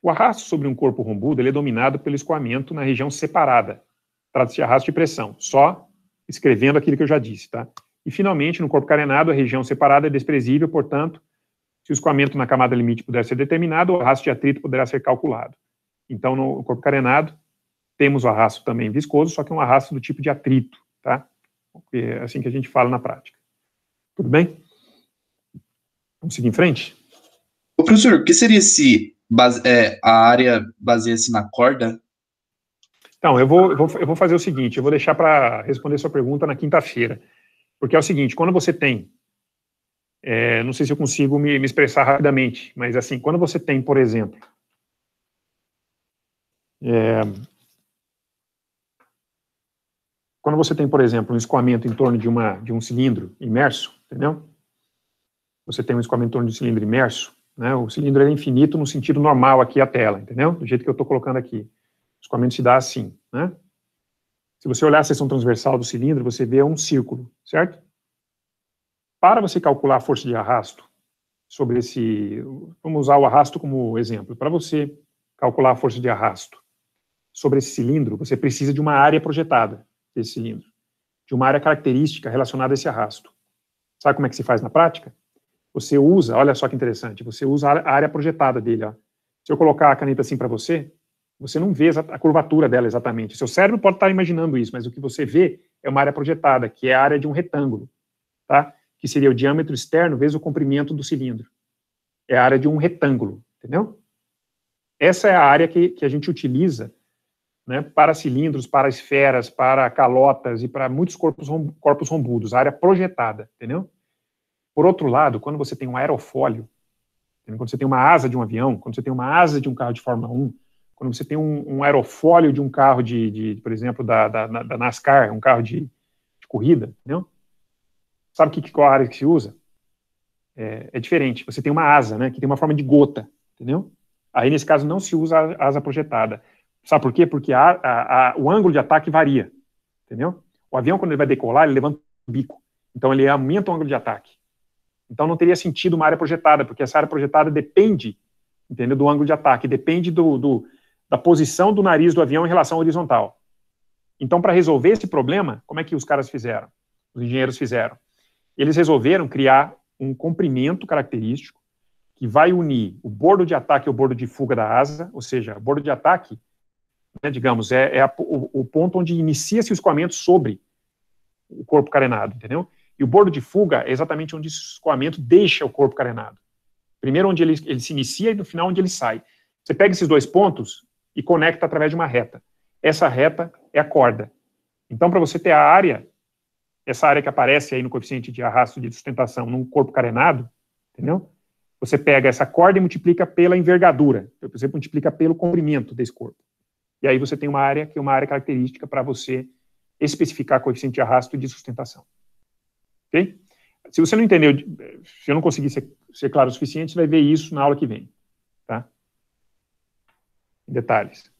o arrasto sobre um corpo rombudo é dominado pelo escoamento na região separada. Trata-se de arrasto de pressão, só escrevendo aquilo que eu já disse. Tá? E, finalmente, no corpo carenado, a região separada é desprezível, portanto, se o escoamento na camada limite puder ser determinado, o arrasto de atrito poderá ser calculado. Então, no corpo carenado, temos o arrasto também viscoso, só que é um arrasto do tipo de atrito, tá? é assim que a gente fala na prática. Tudo bem? Vamos seguir em frente? Ô, professor, o que seria se base, é, a área baseia-se na corda? Então, eu vou, eu vou, eu vou fazer o seguinte, eu vou deixar para responder sua pergunta na quinta-feira, porque é o seguinte, quando você tem, é, não sei se eu consigo me, me expressar rapidamente, mas assim, quando você tem, por exemplo, é, quando você tem, por exemplo, um escoamento em torno de, uma, de um cilindro imerso, entendeu? Você tem um escoamento em torno de um cilindro imerso, né? O cilindro é infinito no sentido normal aqui a tela, entendeu? Do jeito que eu estou colocando aqui. O escoamento se dá assim, né? Se você olhar a seção transversal do cilindro, você vê um círculo, certo? Para você calcular a força de arrasto sobre esse... Vamos usar o arrasto como exemplo. Para você calcular a força de arrasto sobre esse cilindro, você precisa de uma área projetada desse cilindro, de uma área característica relacionada a esse arrasto. Sabe como é que se faz na prática? Você usa, olha só que interessante, você usa a área projetada dele. Ó. Se eu colocar a caneta assim para você, você não vê a curvatura dela exatamente. Seu cérebro pode estar imaginando isso, mas o que você vê é uma área projetada, que é a área de um retângulo, tá? que seria o diâmetro externo vezes o comprimento do cilindro. É a área de um retângulo, entendeu? Essa é a área que, que a gente utiliza né, para cilindros, para esferas, para calotas e para muitos corpos, corpos rombudos, área projetada, entendeu? Por outro lado, quando você tem um aerofólio, entendeu? quando você tem uma asa de um avião, quando você tem uma asa de um carro de Fórmula 1, quando você tem um, um aerofólio de um carro de, de por exemplo, da, da, da, NASCAR, um carro de, de corrida, entendeu? Sabe que, qual área que se usa? É, é diferente. Você tem uma asa, né, que tem uma forma de gota, entendeu? Aí, nesse caso, não se usa asa projetada Sabe por quê? Porque a, a, a, o ângulo de ataque varia, entendeu? O avião, quando ele vai decolar, ele levanta o bico. Então, ele aumenta o ângulo de ataque. Então, não teria sentido uma área projetada, porque essa área projetada depende, entendeu, do ângulo de ataque, depende do, do da posição do nariz do avião em relação ao horizontal. Então, para resolver esse problema, como é que os caras fizeram? Os engenheiros fizeram. Eles resolveram criar um comprimento característico que vai unir o bordo de ataque ao bordo de fuga da asa, ou seja, o bordo de ataque né, digamos, é, é a, o, o, ponto onde inicia-se o escoamento sobre o corpo carenado, entendeu? E o bordo de fuga é exatamente onde esse escoamento deixa o corpo carenado. Primeiro onde ele, ele se inicia e no final onde ele sai. Você pega esses dois pontos e conecta através de uma reta. Essa reta é a corda. Então, para você ter a área, essa área que aparece aí no coeficiente de arrasto de sustentação num corpo carenado, entendeu? Você pega essa corda e multiplica pela envergadura, você multiplica pelo comprimento desse corpo. E aí você tem uma área que é uma área característica para você especificar coeficiente de arrasto e de sustentação. Ok? Se você não entendeu, se eu não conseguir ser, ser claro o suficiente, você vai ver isso na aula que vem. Tá? Em detalhes.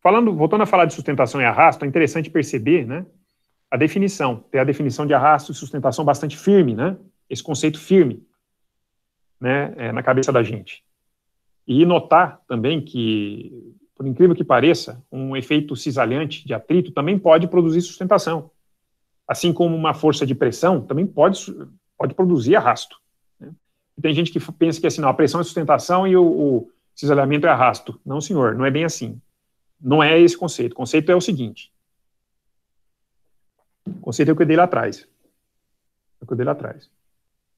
Falando, voltando a falar de sustentação e arrasto, é interessante perceber, né, a definição. Tem a definição de arrasto e sustentação bastante firme, né? Esse conceito firme, né, é, na cabeça da gente. E notar também que, por incrível que pareça, um efeito cisalhante de atrito também pode produzir sustentação. Assim como uma força de pressão também pode, pode produzir arrasto. Né? Tem gente que pensa que assim, não, a pressão é sustentação e o, o cisalhamento é arrasto. Não, senhor, não é bem assim. Não é esse conceito. O conceito é o seguinte. O conceito é o que eu dei lá atrás. É o que eu dei lá atrás.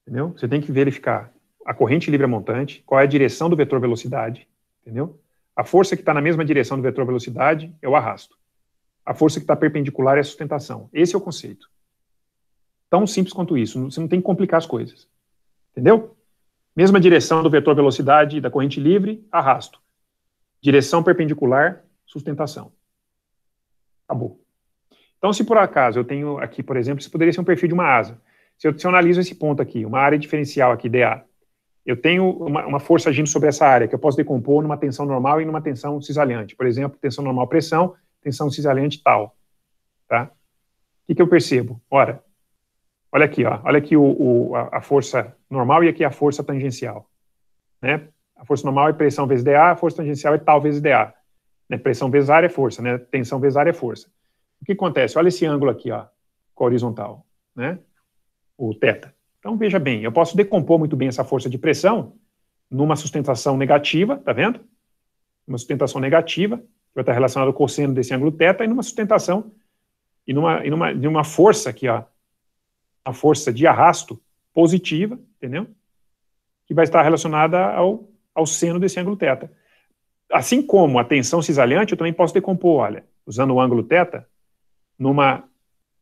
Entendeu? Você tem que verificar a corrente livre a é montante, qual é a direção do vetor velocidade, entendeu? A força que está na mesma direção do vetor velocidade, é o arrasto. A força que está perpendicular é a sustentação. Esse é o conceito. Tão simples quanto isso. Você não tem que complicar as coisas. Entendeu? Mesma direção do vetor velocidade da corrente livre, arrasto. Direção perpendicular, sustentação. Acabou. Então, se por acaso eu tenho aqui, por exemplo, isso poderia ser um perfil de uma asa. Se eu, se eu analiso esse ponto aqui, uma área diferencial aqui, DA, eu tenho uma, uma, força agindo sobre essa área, que eu posso decompor numa tensão normal e numa tensão cisalhante. Por exemplo, tensão normal pressão, tensão cisalhante tal. Tá? O que, que eu percebo? Ora, olha aqui, ó, olha aqui o, o, a, força normal e aqui a força tangencial. Né? A força normal é pressão vezes dA, a força tangencial é tal vezes dA. Né? Pressão vezes área é força, né? tensão vezes área é força. O que acontece? Olha esse ângulo aqui, ó, com a horizontal, né? o θ. Então, veja bem, eu posso decompor muito bem essa força de pressão numa sustentação negativa, tá vendo? Uma sustentação negativa, que vai estar relacionada ao cosseno desse ângulo θ, e numa sustentação, e numa, e numa, numa força aqui, ó, a força de arrasto positiva, entendeu? Que vai estar relacionada ao, ao seno desse ângulo θ. Assim como a tensão cisalhante, eu também posso decompor, olha, usando o ângulo θ, numa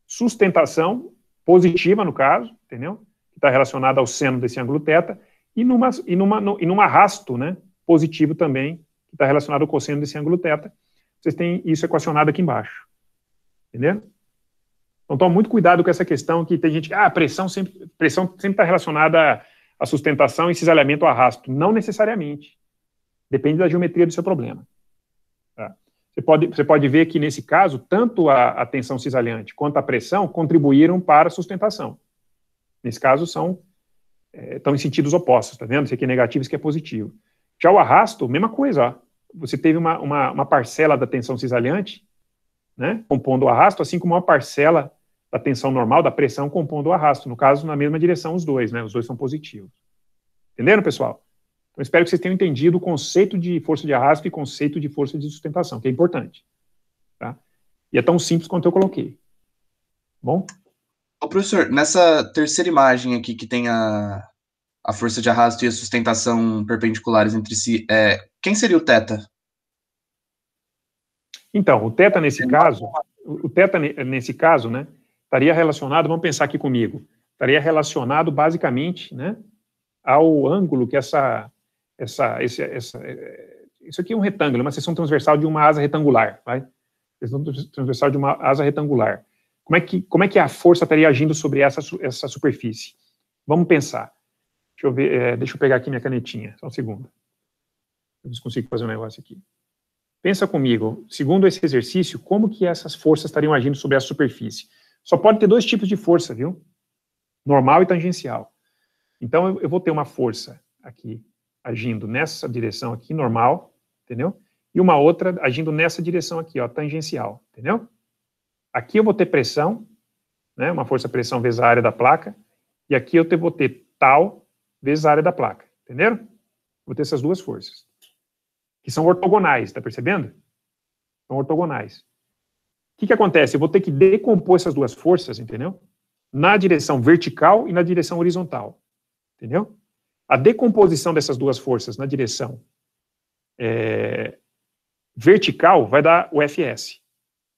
sustentação positiva, no caso, entendeu? que está relacionada ao seno desse ângulo θ, e numa, e numa, no, e num arrasto né, positivo também, que está relacionado ao cosseno desse ângulo θ. Vocês têm isso equacionado aqui embaixo. entendeu? Então tome muito cuidado com essa questão que tem gente que ah, a pressão sempre pressão sempre está relacionada à sustentação e cisalhamento ao arrasto. Não necessariamente. Depende da geometria do seu problema. Tá? Você pode, você pode ver que, nesse caso, tanto a, a tensão cisalhante quanto a pressão contribuíram para a sustentação. Nesse caso, são é, estão em sentidos opostos, tá vendo? Isso aqui é negativo, isso aqui é positivo. Já o arrasto, mesma coisa. Ó. Você teve uma, uma, uma, parcela da tensão cisalhante, né, compondo o arrasto, assim como uma parcela da tensão normal, da pressão, compondo o arrasto. No caso, na mesma direção, os dois, né? Os dois são positivos. Entenderam, pessoal? Então, espero que vocês tenham entendido o conceito de força de arrasto e conceito de força de sustentação, que é importante. Tá? E é tão simples quanto eu coloquei. Bom? Ô, professor, nessa terceira imagem aqui que tem a, a força de arrasto e a sustentação perpendiculares entre si, é, quem seria o teta? Então, o teta nesse caso, o teta nesse caso, né, estaria relacionado, vamos pensar aqui comigo, estaria relacionado basicamente, né, ao ângulo que essa, essa, esse, essa, é, isso aqui é um retângulo, é uma seção transversal de uma asa retangular, vai? Seção transversal de uma asa retangular. Como é que, como é que a força estaria agindo sobre essa, essa superfície? Vamos pensar. Deixa eu, ver, é, deixa eu pegar aqui minha canetinha, só um segundo. Eu consigo fazer um negócio aqui. Pensa comigo, segundo esse exercício, como que essas forças estariam agindo sobre a superfície? Só pode ter dois tipos de força, viu? Normal e tangencial. Então, eu, eu vou ter uma força aqui agindo nessa direção aqui, normal, entendeu? E uma outra agindo nessa direção aqui, ó, tangencial, entendeu? Aqui eu vou ter pressão, né, uma força-pressão vezes a área da placa, e aqui eu vou ter tal vezes a área da placa, entenderam? Vou ter essas duas forças, que são ortogonais, está percebendo? São ortogonais. O que, que acontece? Eu vou ter que decompor essas duas forças, entendeu? Na direção vertical e na direção horizontal, entendeu? A decomposição dessas duas forças na direção é, vertical vai dar o Fs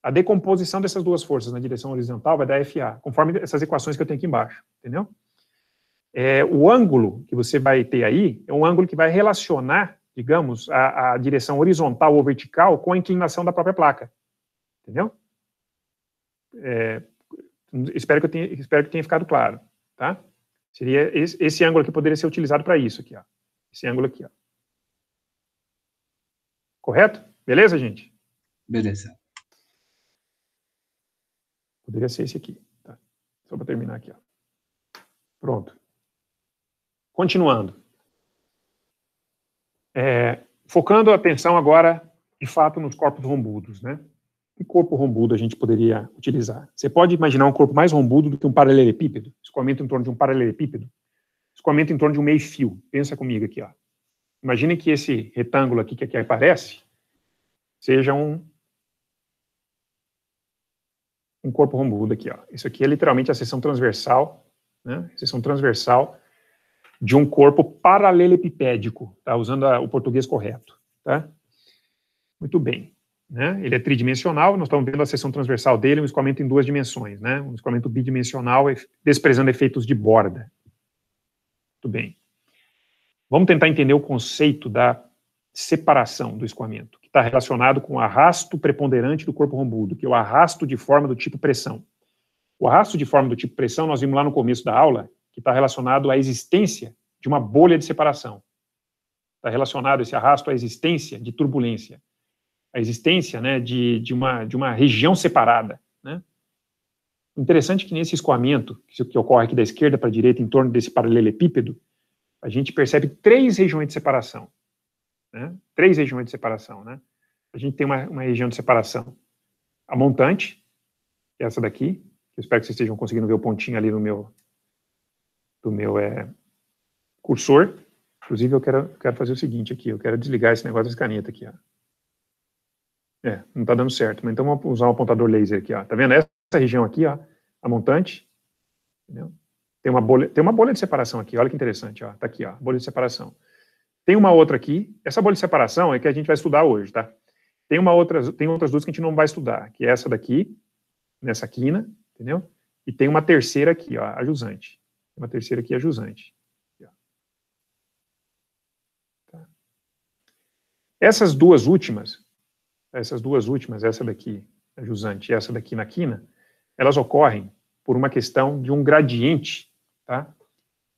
a decomposição dessas duas forças na direção horizontal vai dar FA, conforme essas equações que eu tenho aqui embaixo, entendeu? É, o ângulo que você vai ter aí é um ângulo que vai relacionar, digamos, a, a direção horizontal ou vertical com a inclinação da própria placa, entendeu? É, espero, que eu tenha, espero que tenha ficado claro, tá? Seria esse, esse ângulo aqui poderia ser utilizado para isso aqui, ó. Esse ângulo aqui, ó. Correto? Beleza, gente? Beleza. Poderia ser esse aqui. Tá? Só para terminar aqui. Ó. Pronto. Continuando. É, focando a atenção agora, de fato, nos corpos rombudos. Né? Que corpo rombudo a gente poderia utilizar? Você pode imaginar um corpo mais rombudo do que um paralelepípedo? Escoamento em torno de um paralelepípedo? Escoamento em torno de um meio fio. Pensa comigo aqui. Ó. Imagine que esse retângulo aqui que aqui aparece seja um um corpo rombudo aqui, ó. Isso aqui é literalmente a seção transversal, né? Seção transversal de um corpo paralelepipédico, tá? Usando a, o português correto, tá? Muito bem, né? Ele é tridimensional, nós estamos vendo a seção transversal dele, um escoamento em duas dimensões, né? Um escoamento bidimensional, desprezando efeitos de borda. Muito bem. Vamos tentar entender o conceito da separação do escoamento está relacionado com o arrasto preponderante do corpo rombudo, que é o arrasto de forma do tipo pressão. O arrasto de forma do tipo pressão, nós vimos lá no começo da aula, que está relacionado à existência de uma bolha de separação. Está relacionado esse arrasto à existência de turbulência, à existência né, de, de, uma, de uma região separada. Né? Interessante que nesse escoamento que ocorre aqui da esquerda para a direita em torno desse paralelepípedo, a gente percebe três regiões de separação né? três regiões de separação. Né? A gente tem uma, uma região de separação. A montante, que é essa daqui, espero que vocês estejam conseguindo ver o pontinho ali no meu, do meu é, cursor. Inclusive, eu quero, quero fazer o seguinte aqui, eu quero desligar esse negócio das caneta aqui. Ó. É, não está dando certo, mas então vamos usar um apontador laser aqui. Está Tá vendo? Essa região aqui, ó, a montante, entendeu? Tem uma, bolha, tem uma bolha de separação aqui, olha que interessante, ó, tá aqui, ó, bolha de separação. Tem uma outra aqui, essa bolha de separação é que a gente vai estudar hoje, tá? Tem, uma outra, tem outras duas que a gente não vai estudar, que é essa daqui, nessa quina, entendeu? E tem uma terceira aqui, ó, a jusante. Uma terceira aqui, a jusante. Tá. Essas duas últimas, essas duas últimas, essa daqui, a jusante, e essa daqui na quina, elas ocorrem por uma questão de um gradiente, tá?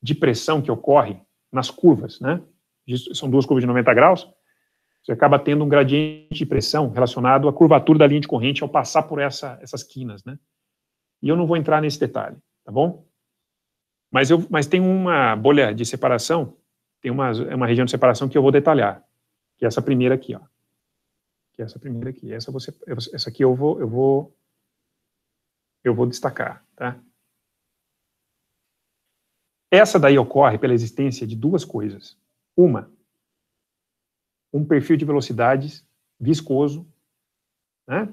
De pressão que ocorre nas curvas, né? são duas curvas de 90 graus, você acaba tendo um gradiente de pressão relacionado à curvatura da linha de corrente ao passar por essa, essas quinas, né? E eu não vou entrar nesse detalhe, tá bom? Mas, eu, mas tem uma bolha de separação, tem uma, é uma região de separação que eu vou detalhar, que é essa primeira aqui, ó. Que é essa primeira aqui. Essa, você, essa aqui eu vou, eu vou, eu vou destacar, tá? Essa daí ocorre pela existência de duas coisas. Uma, um perfil de velocidades viscoso, né,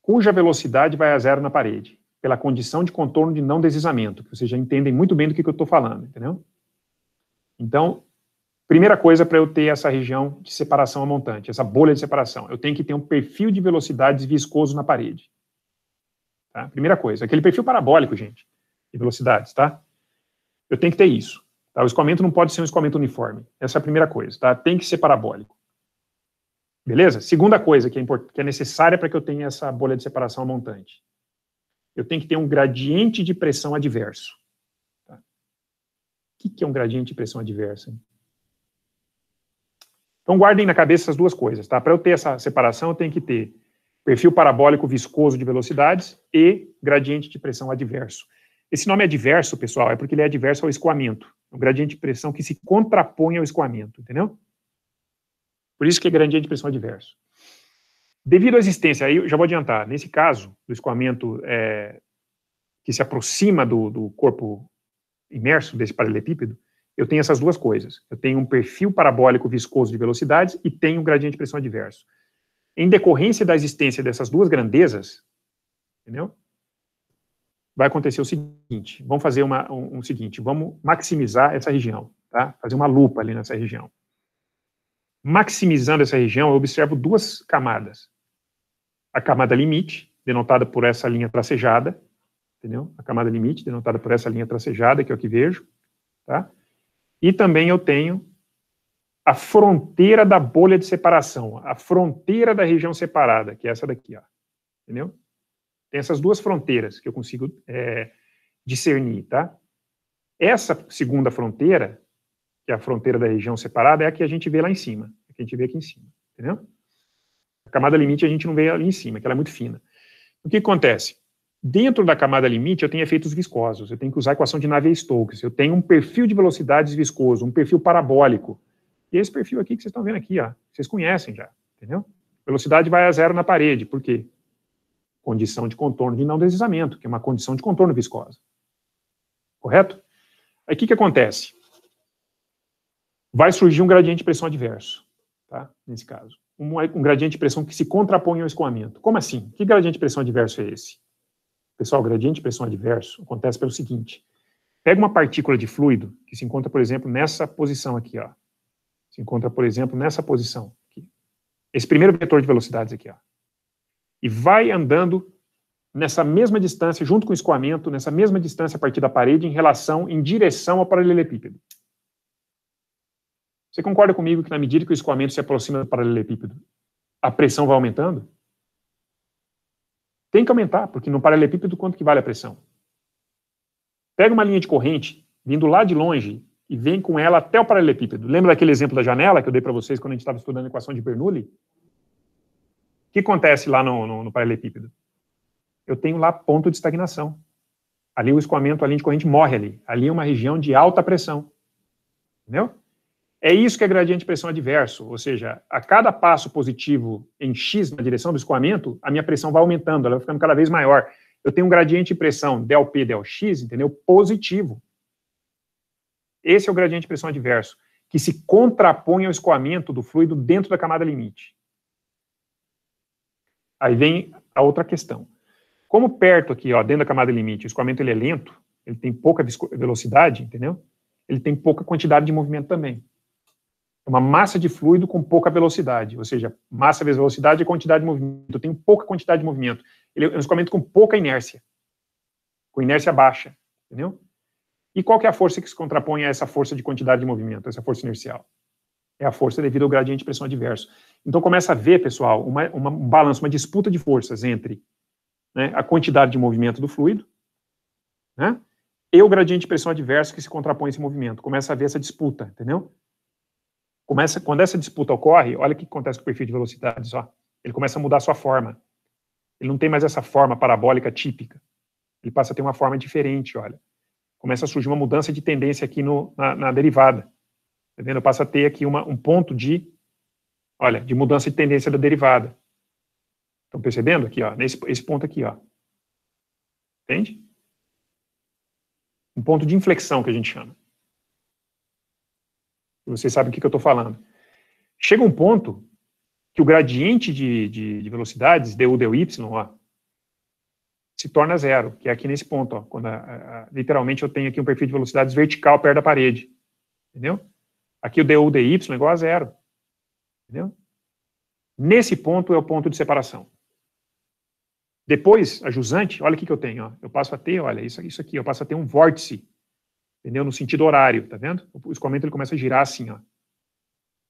cuja velocidade vai a zero na parede, pela condição de contorno de não deslizamento, que vocês já entendem muito bem do que, que eu estou falando, entendeu? Então, primeira coisa para eu ter essa região de separação a montante, essa bolha de separação, eu tenho que ter um perfil de velocidades viscoso na parede. Tá? Primeira coisa, aquele perfil parabólico, gente, de velocidades, tá? Eu tenho que ter isso. Tá? O escoamento não pode ser um escoamento uniforme. Essa é a primeira coisa, tá? Tem que ser parabólico. Beleza? Segunda coisa que é, que é necessária para que eu tenha essa bolha de separação montante. Eu tenho que ter um gradiente de pressão adverso. Tá? O que, é um gradiente de pressão adverso? Então, guardem na cabeça essas duas coisas, tá? Para eu ter essa separação, eu tenho que ter perfil parabólico viscoso de velocidades e gradiente de pressão adverso. Esse nome adverso, pessoal, é porque ele é adverso ao escoamento um gradiente de pressão que se contrapõe ao escoamento, entendeu? Por isso que é gradiente de pressão adverso. É Devido à existência, aí eu já vou adiantar, nesse caso do escoamento é, que se aproxima do, do corpo imerso, desse paralelepípedo, eu tenho essas duas coisas. Eu tenho um perfil parabólico viscoso de velocidades e tenho um gradiente de pressão adverso. Em decorrência da existência dessas duas grandezas, entendeu? vai acontecer o seguinte: vamos fazer uma, um, um seguinte, vamos maximizar essa região, tá? Fazer uma lupa ali nessa região. Maximizando essa região, eu observo duas camadas. A camada limite, denotada por essa linha tracejada, entendeu? A camada limite, denotada por essa linha tracejada, que é o que vejo, tá? E também eu tenho a fronteira da bolha de separação, a fronteira da região separada, que é essa daqui, ó. Entendeu? Tem essas duas fronteiras que eu consigo é, discernir, tá? Essa segunda fronteira, que é a fronteira da região separada, é a que a gente vê lá em cima, é a que a gente vê aqui em cima, entendeu? A camada limite a gente não vê ali em cima, que ela é muito fina. O que acontece? Dentro da camada limite, eu tenho efeitos viscosos, eu tenho que usar a equação de Navier-Stokes, eu tenho um perfil de velocidades viscoso, um perfil parabólico. E esse perfil aqui que vocês estão vendo aqui, ó, vocês conhecem já, entendeu? Velocidade vai a zero na parede, por quê? condição de contorno de não deslizamento, que é uma condição de contorno viscosa. Correto? Aí o que, que acontece? Vai surgir um gradiente de pressão adverso, tá? nesse caso. Um, um gradiente de pressão que se contrapõe ao escoamento. Como assim? Que gradiente de pressão adverso é esse? Pessoal, gradiente de pressão adverso acontece pelo seguinte. Pega uma partícula de fluido que se encontra, por exemplo, nessa posição aqui. Ó. Se encontra, por exemplo, nessa posição. Aqui. Esse primeiro vetor de velocidades aqui. Ó e vai andando nessa mesma distância, junto com o escoamento, nessa mesma distância a partir da parede, em relação, em direção ao paralelepípedo. Você concorda comigo que na medida que o escoamento se aproxima do paralelepípedo, a pressão vai aumentando? Tem que aumentar, porque no paralelepípedo quanto que vale a pressão? Pega uma linha de corrente, vindo lá de longe, e vem com ela até o paralelepípedo. Lembra daquele exemplo da janela que eu dei para vocês quando a gente estava estudando a equação de Bernoulli? que acontece lá no, no, no paralelepípedo? Eu tenho lá ponto de estagnação. Ali o escoamento, a linha de corrente morre ali. Ali é uma região de alta pressão. Entendeu? É isso que é gradiente de pressão adverso, ou seja, a cada passo positivo em X na direção do escoamento, a minha pressão vai aumentando, ela vai ficando cada vez maior. Eu tenho um gradiente de pressão del P del X, entendeu? Positivo. Esse é o gradiente de pressão adverso, que se contrapõe ao escoamento do fluido dentro da camada limite. Aí vem a outra questão. Como perto aqui, ó, dentro da camada limite, o escoamento ele é lento, ele tem pouca velocidade, entendeu? Ele tem pouca quantidade de movimento também. É uma massa de fluido com pouca velocidade, ou seja, massa vezes velocidade é quantidade de movimento. Eu tenho pouca quantidade de movimento. Ele é um escoamento com pouca inércia, com inércia baixa, entendeu? E qual que é a força que se contrapõe a essa força de quantidade de movimento, essa força inercial? É a força devido ao gradiente de pressão adverso. Então começa a ver, pessoal, uma, uma, um balanço, uma disputa de forças entre né, a quantidade de movimento do fluido né, e o gradiente de pressão adverso que se contrapõe a esse movimento. Começa a ver essa disputa, entendeu? Começa, quando essa disputa ocorre, olha o que acontece com o perfil de velocidade só. Ele começa a mudar a sua forma. Ele não tem mais essa forma parabólica típica. Ele passa a ter uma forma diferente, olha. Começa a surgir uma mudança de tendência aqui no, na, na derivada. Tá vendo? Passa a ter aqui uma, um ponto de Olha, de mudança de tendência da derivada. Estão percebendo aqui, ó, nesse esse ponto aqui, ó. Entende? Um ponto de inflexão que a gente chama. Vocês sabem o que, que eu estou falando. Chega um ponto que o gradiente de, de, de velocidades, du, dy, ó, se torna zero, que é aqui nesse ponto, ó, quando a, a, literalmente eu tenho aqui um perfil de velocidades vertical perto da parede. Entendeu? Aqui o du, dy é igual a zero. Entendeu? Nesse ponto é o ponto de separação. Depois, a jusante, olha o que eu tenho. Ó. Eu passo a ter, olha, isso, isso aqui, eu passo a ter um vórtice, entendeu? No sentido horário, tá vendo? O escoamento ele começa a girar assim, ó.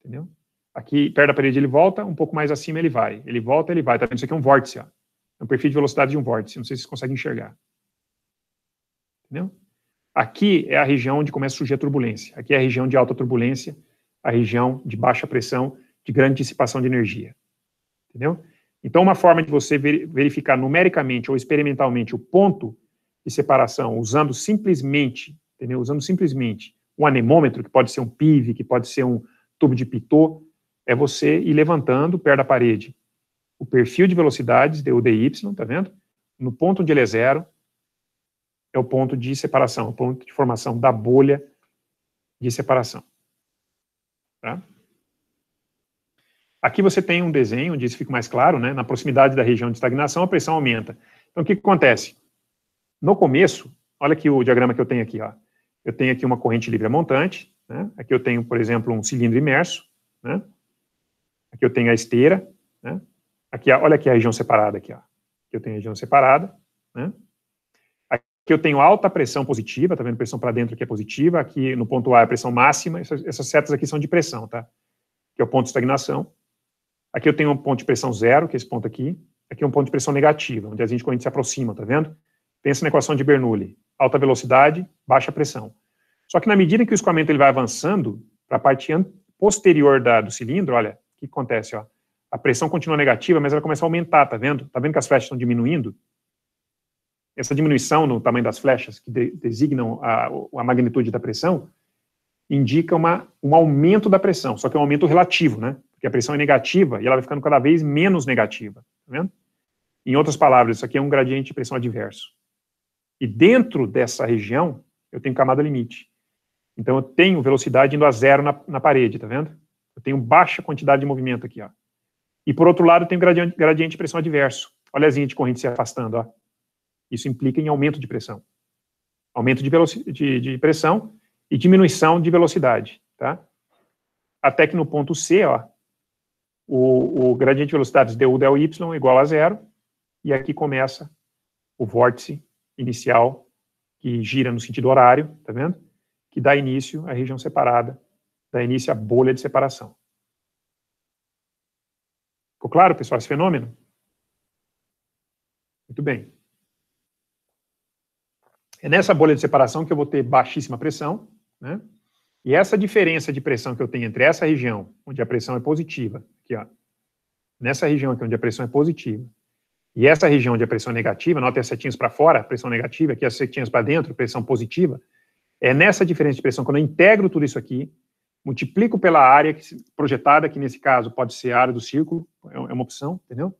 Entendeu? Aqui, perto da parede, ele volta, um pouco mais acima ele vai. Ele volta, ele vai. Tá vendo? Isso aqui é um vórtice, ó. É um perfil de velocidade de um vórtice. Não sei se vocês conseguem enxergar. Entendeu? Aqui é a região onde começa a surgir a turbulência. Aqui é a região de alta turbulência, a região de baixa pressão, de grande dissipação de energia. Entendeu? Então, uma forma de você verificar numericamente ou experimentalmente o ponto de separação usando simplesmente, entendeu? Usando simplesmente um anemômetro, que pode ser um PIV, que pode ser um tubo de Pitot, é você ir levantando perto da parede o perfil de velocidades, DUDY, tá vendo? No ponto onde ele é zero, é o ponto de separação, o ponto de formação da bolha de separação. Tá? Aqui você tem um desenho onde isso fica mais claro, né? Na proximidade da região de estagnação, a pressão aumenta. Então, o que, que acontece? No começo, olha aqui o diagrama que eu tenho aqui, ó. Eu tenho aqui uma corrente livre montante, né? Aqui eu tenho, por exemplo, um cilindro imerso, né? Aqui eu tenho a esteira, né? Aqui, olha aqui a região separada aqui, ó. Aqui eu tenho a região separada, né? Aqui eu tenho alta pressão positiva, tá vendo? Pressão para dentro aqui é positiva, aqui no ponto A é pressão máxima, essas, essas setas aqui são de pressão, tá? Que é o ponto de estagnação. Aqui eu tenho um ponto de pressão zero, que é esse ponto aqui. Aqui é um ponto de pressão negativa, onde a gente, quando a gente se aproxima, tá vendo? Pensa na equação de Bernoulli. Alta velocidade, baixa pressão. Só que na medida que o escoamento ele vai avançando para a parte posterior da, do cilindro, olha, o que acontece, ó? A pressão continua negativa, mas ela começa a aumentar, tá vendo? Tá vendo que as flechas estão diminuindo? Essa diminuição no tamanho das flechas, que de, designam a, a magnitude da pressão, indica uma, um aumento da pressão, só que é um aumento relativo, né? e a pressão é negativa e ela vai ficando cada vez menos negativa. Tá vendo? Em outras palavras, isso aqui é um gradiente de pressão adverso. E dentro dessa região, eu tenho camada limite. Então, eu tenho velocidade indo a zero na, na parede, tá vendo? Eu tenho baixa quantidade de movimento aqui, ó. E por outro lado, eu tenho gradiente, gradiente de pressão adverso. Olha a linha de corrente se afastando, ó. Isso implica em aumento de pressão. Aumento de, de, de pressão e diminuição de velocidade, tá? Até que no ponto C, ó, o, o gradiente de velocidades du del y igual a zero, e aqui começa o vórtice inicial que gira no sentido horário, tá vendo? Que dá início à região separada, dá início à bolha de separação. Ficou claro, pessoal, esse fenômeno? Muito bem. É nessa bolha de separação que eu vou ter baixíssima pressão, né? E essa diferença de pressão que eu tenho entre essa região, onde a pressão é positiva, aqui, ó, nessa região aqui onde a pressão é positiva, e essa região onde a pressão é negativa, nota as é setinhas para fora, pressão negativa, aqui as é setinhas para dentro, pressão positiva, é nessa diferença de pressão, quando eu integro tudo isso aqui, multiplico pela área projetada, que nesse caso pode ser a área do círculo, é, é uma opção, entendeu?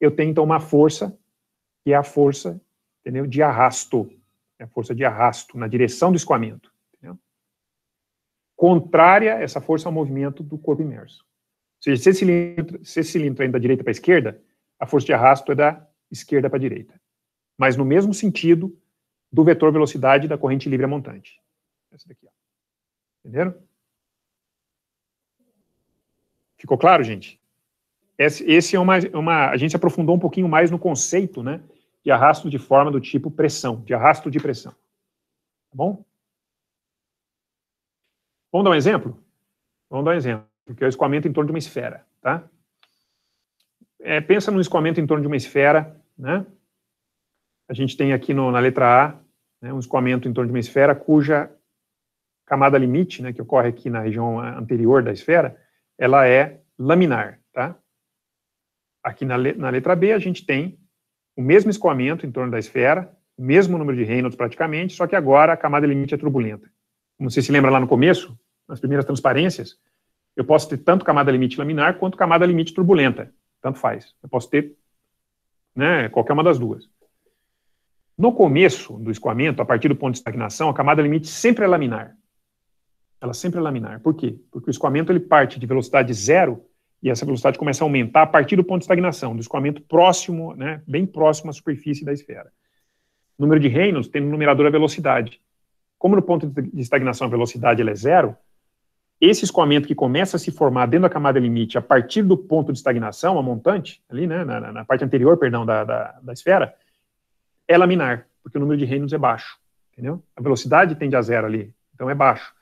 Eu tenho, então, uma força, que é a força entendeu, de arrasto, é a força de arrasto na direção do escoamento contrária essa força ao movimento do corpo imerso. Ou seja, se esse cilindro, se esse cilindro é da direita para a esquerda, a força de arrasto é da esquerda para a direita. Mas no mesmo sentido do vetor velocidade da corrente livre a montante. Essa daqui, ó. Entenderam? Ficou claro, gente? Esse, esse é uma, é uma, A gente aprofundou um pouquinho mais no conceito, né? De arrasto de forma do tipo pressão, de arrasto de pressão. Tá bom? Vamos dar um exemplo? Vamos dar um exemplo, que é o escoamento em torno de uma esfera, tá? É, pensa no escoamento em torno de uma esfera, né? A gente tem aqui no, na letra A né, um escoamento em torno de uma esfera cuja camada limite, né, que ocorre aqui na região anterior da esfera, ela é laminar, tá? Aqui na, na letra B a gente tem o mesmo escoamento em torno da esfera, o mesmo número de Reynolds praticamente, só que agora a camada limite é turbulenta. Como você se lembra lá no começo, nas primeiras transparências, eu posso ter tanto camada limite laminar quanto camada limite turbulenta. Tanto faz. Eu posso ter né, qualquer uma das duas. No começo do escoamento, a partir do ponto de estagnação, a camada limite sempre é laminar. Ela sempre é laminar. Por quê? Porque o escoamento ele parte de velocidade zero e essa velocidade começa a aumentar a partir do ponto de estagnação, do escoamento próximo, né, bem próximo à superfície da esfera. número de Reynolds tem no numerador a velocidade. Como no ponto de estagnação a velocidade é zero, esse escoamento que começa a se formar dentro da camada limite a partir do ponto de estagnação, a montante, ali, né, na, na parte anterior, perdão, da, da, da, esfera, é laminar, porque o número de reinos é baixo, entendeu? A velocidade tende a zero ali, então é baixo.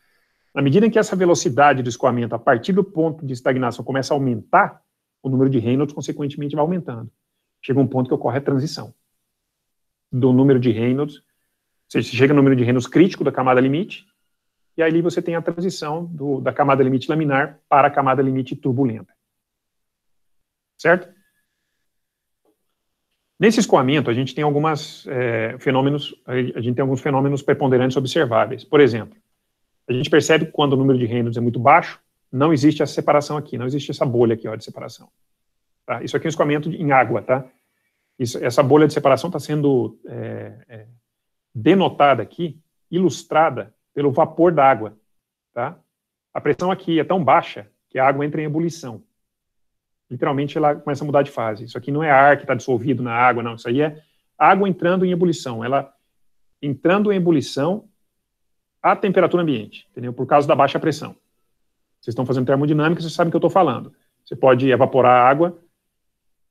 Na medida em que essa velocidade do escoamento a partir do ponto de estagnação começa a aumentar, o número de Reynolds, consequentemente, vai aumentando. Chega um ponto que ocorre a transição do número de Reynolds, ou seja, chega no número de Reynolds crítico da camada limite, e ali você tem a transição do, da camada limite laminar para a camada limite turbulenta. Certo? Nesse escoamento, a gente tem algumas é, fenômenos, a gente tem alguns fenômenos preponderantes observáveis. Por exemplo, a gente percebe que quando o número de Reynolds é muito baixo, não existe essa separação aqui, não existe essa bolha aqui ó, de separação. Tá? Isso aqui é um escoamento em água, tá? Isso, essa bolha de separação está sendo é, é, denotada aqui, ilustrada pelo vapor d'água, Tá? A pressão aqui é tão baixa que a água entra em ebulição. Literalmente, ela começa a mudar de fase. Isso aqui não é ar que está dissolvido na água, não. Isso aí é água entrando em ebulição. Ela entrando em ebulição à temperatura ambiente, entendeu? Por causa da baixa pressão. Vocês estão fazendo termodinâmica, vocês sabem o que eu estou falando. Você pode evaporar a água,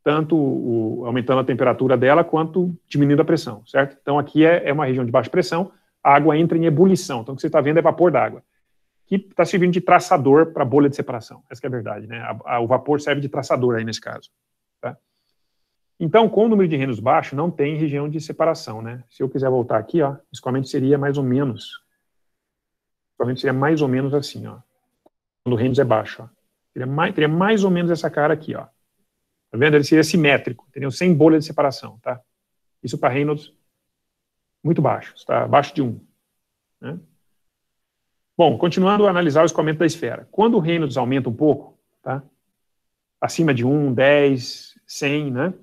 tanto o, aumentando a temperatura dela, quanto diminuindo a pressão, certo? Então, aqui é, é uma região de baixa pressão, a água entra em ebulição. Então, o que você está vendo é vapor d'água, que está servindo de traçador para a bolha de separação. Essa é a verdade, né? A, a, o vapor serve de traçador aí nesse caso. Tá? Então, com o número de renos baixo, não tem região de separação, né? Se eu quiser voltar aqui, ó, escoamento seria mais ou menos, escoamento seria mais ou menos assim, ó, quando o renos é baixo, ó. Teria mais, teria mais ou menos essa cara aqui, ó. Tá vendo? Ele seria simétrico, entendeu? Sem bolha de separação, tá? Isso para Reynolds muito baixos, tá? abaixo de 1. Né? Bom, continuando a analisar o escoamento da esfera. Quando o Reynolds aumenta um pouco, tá? acima de 1, 10, 100, né?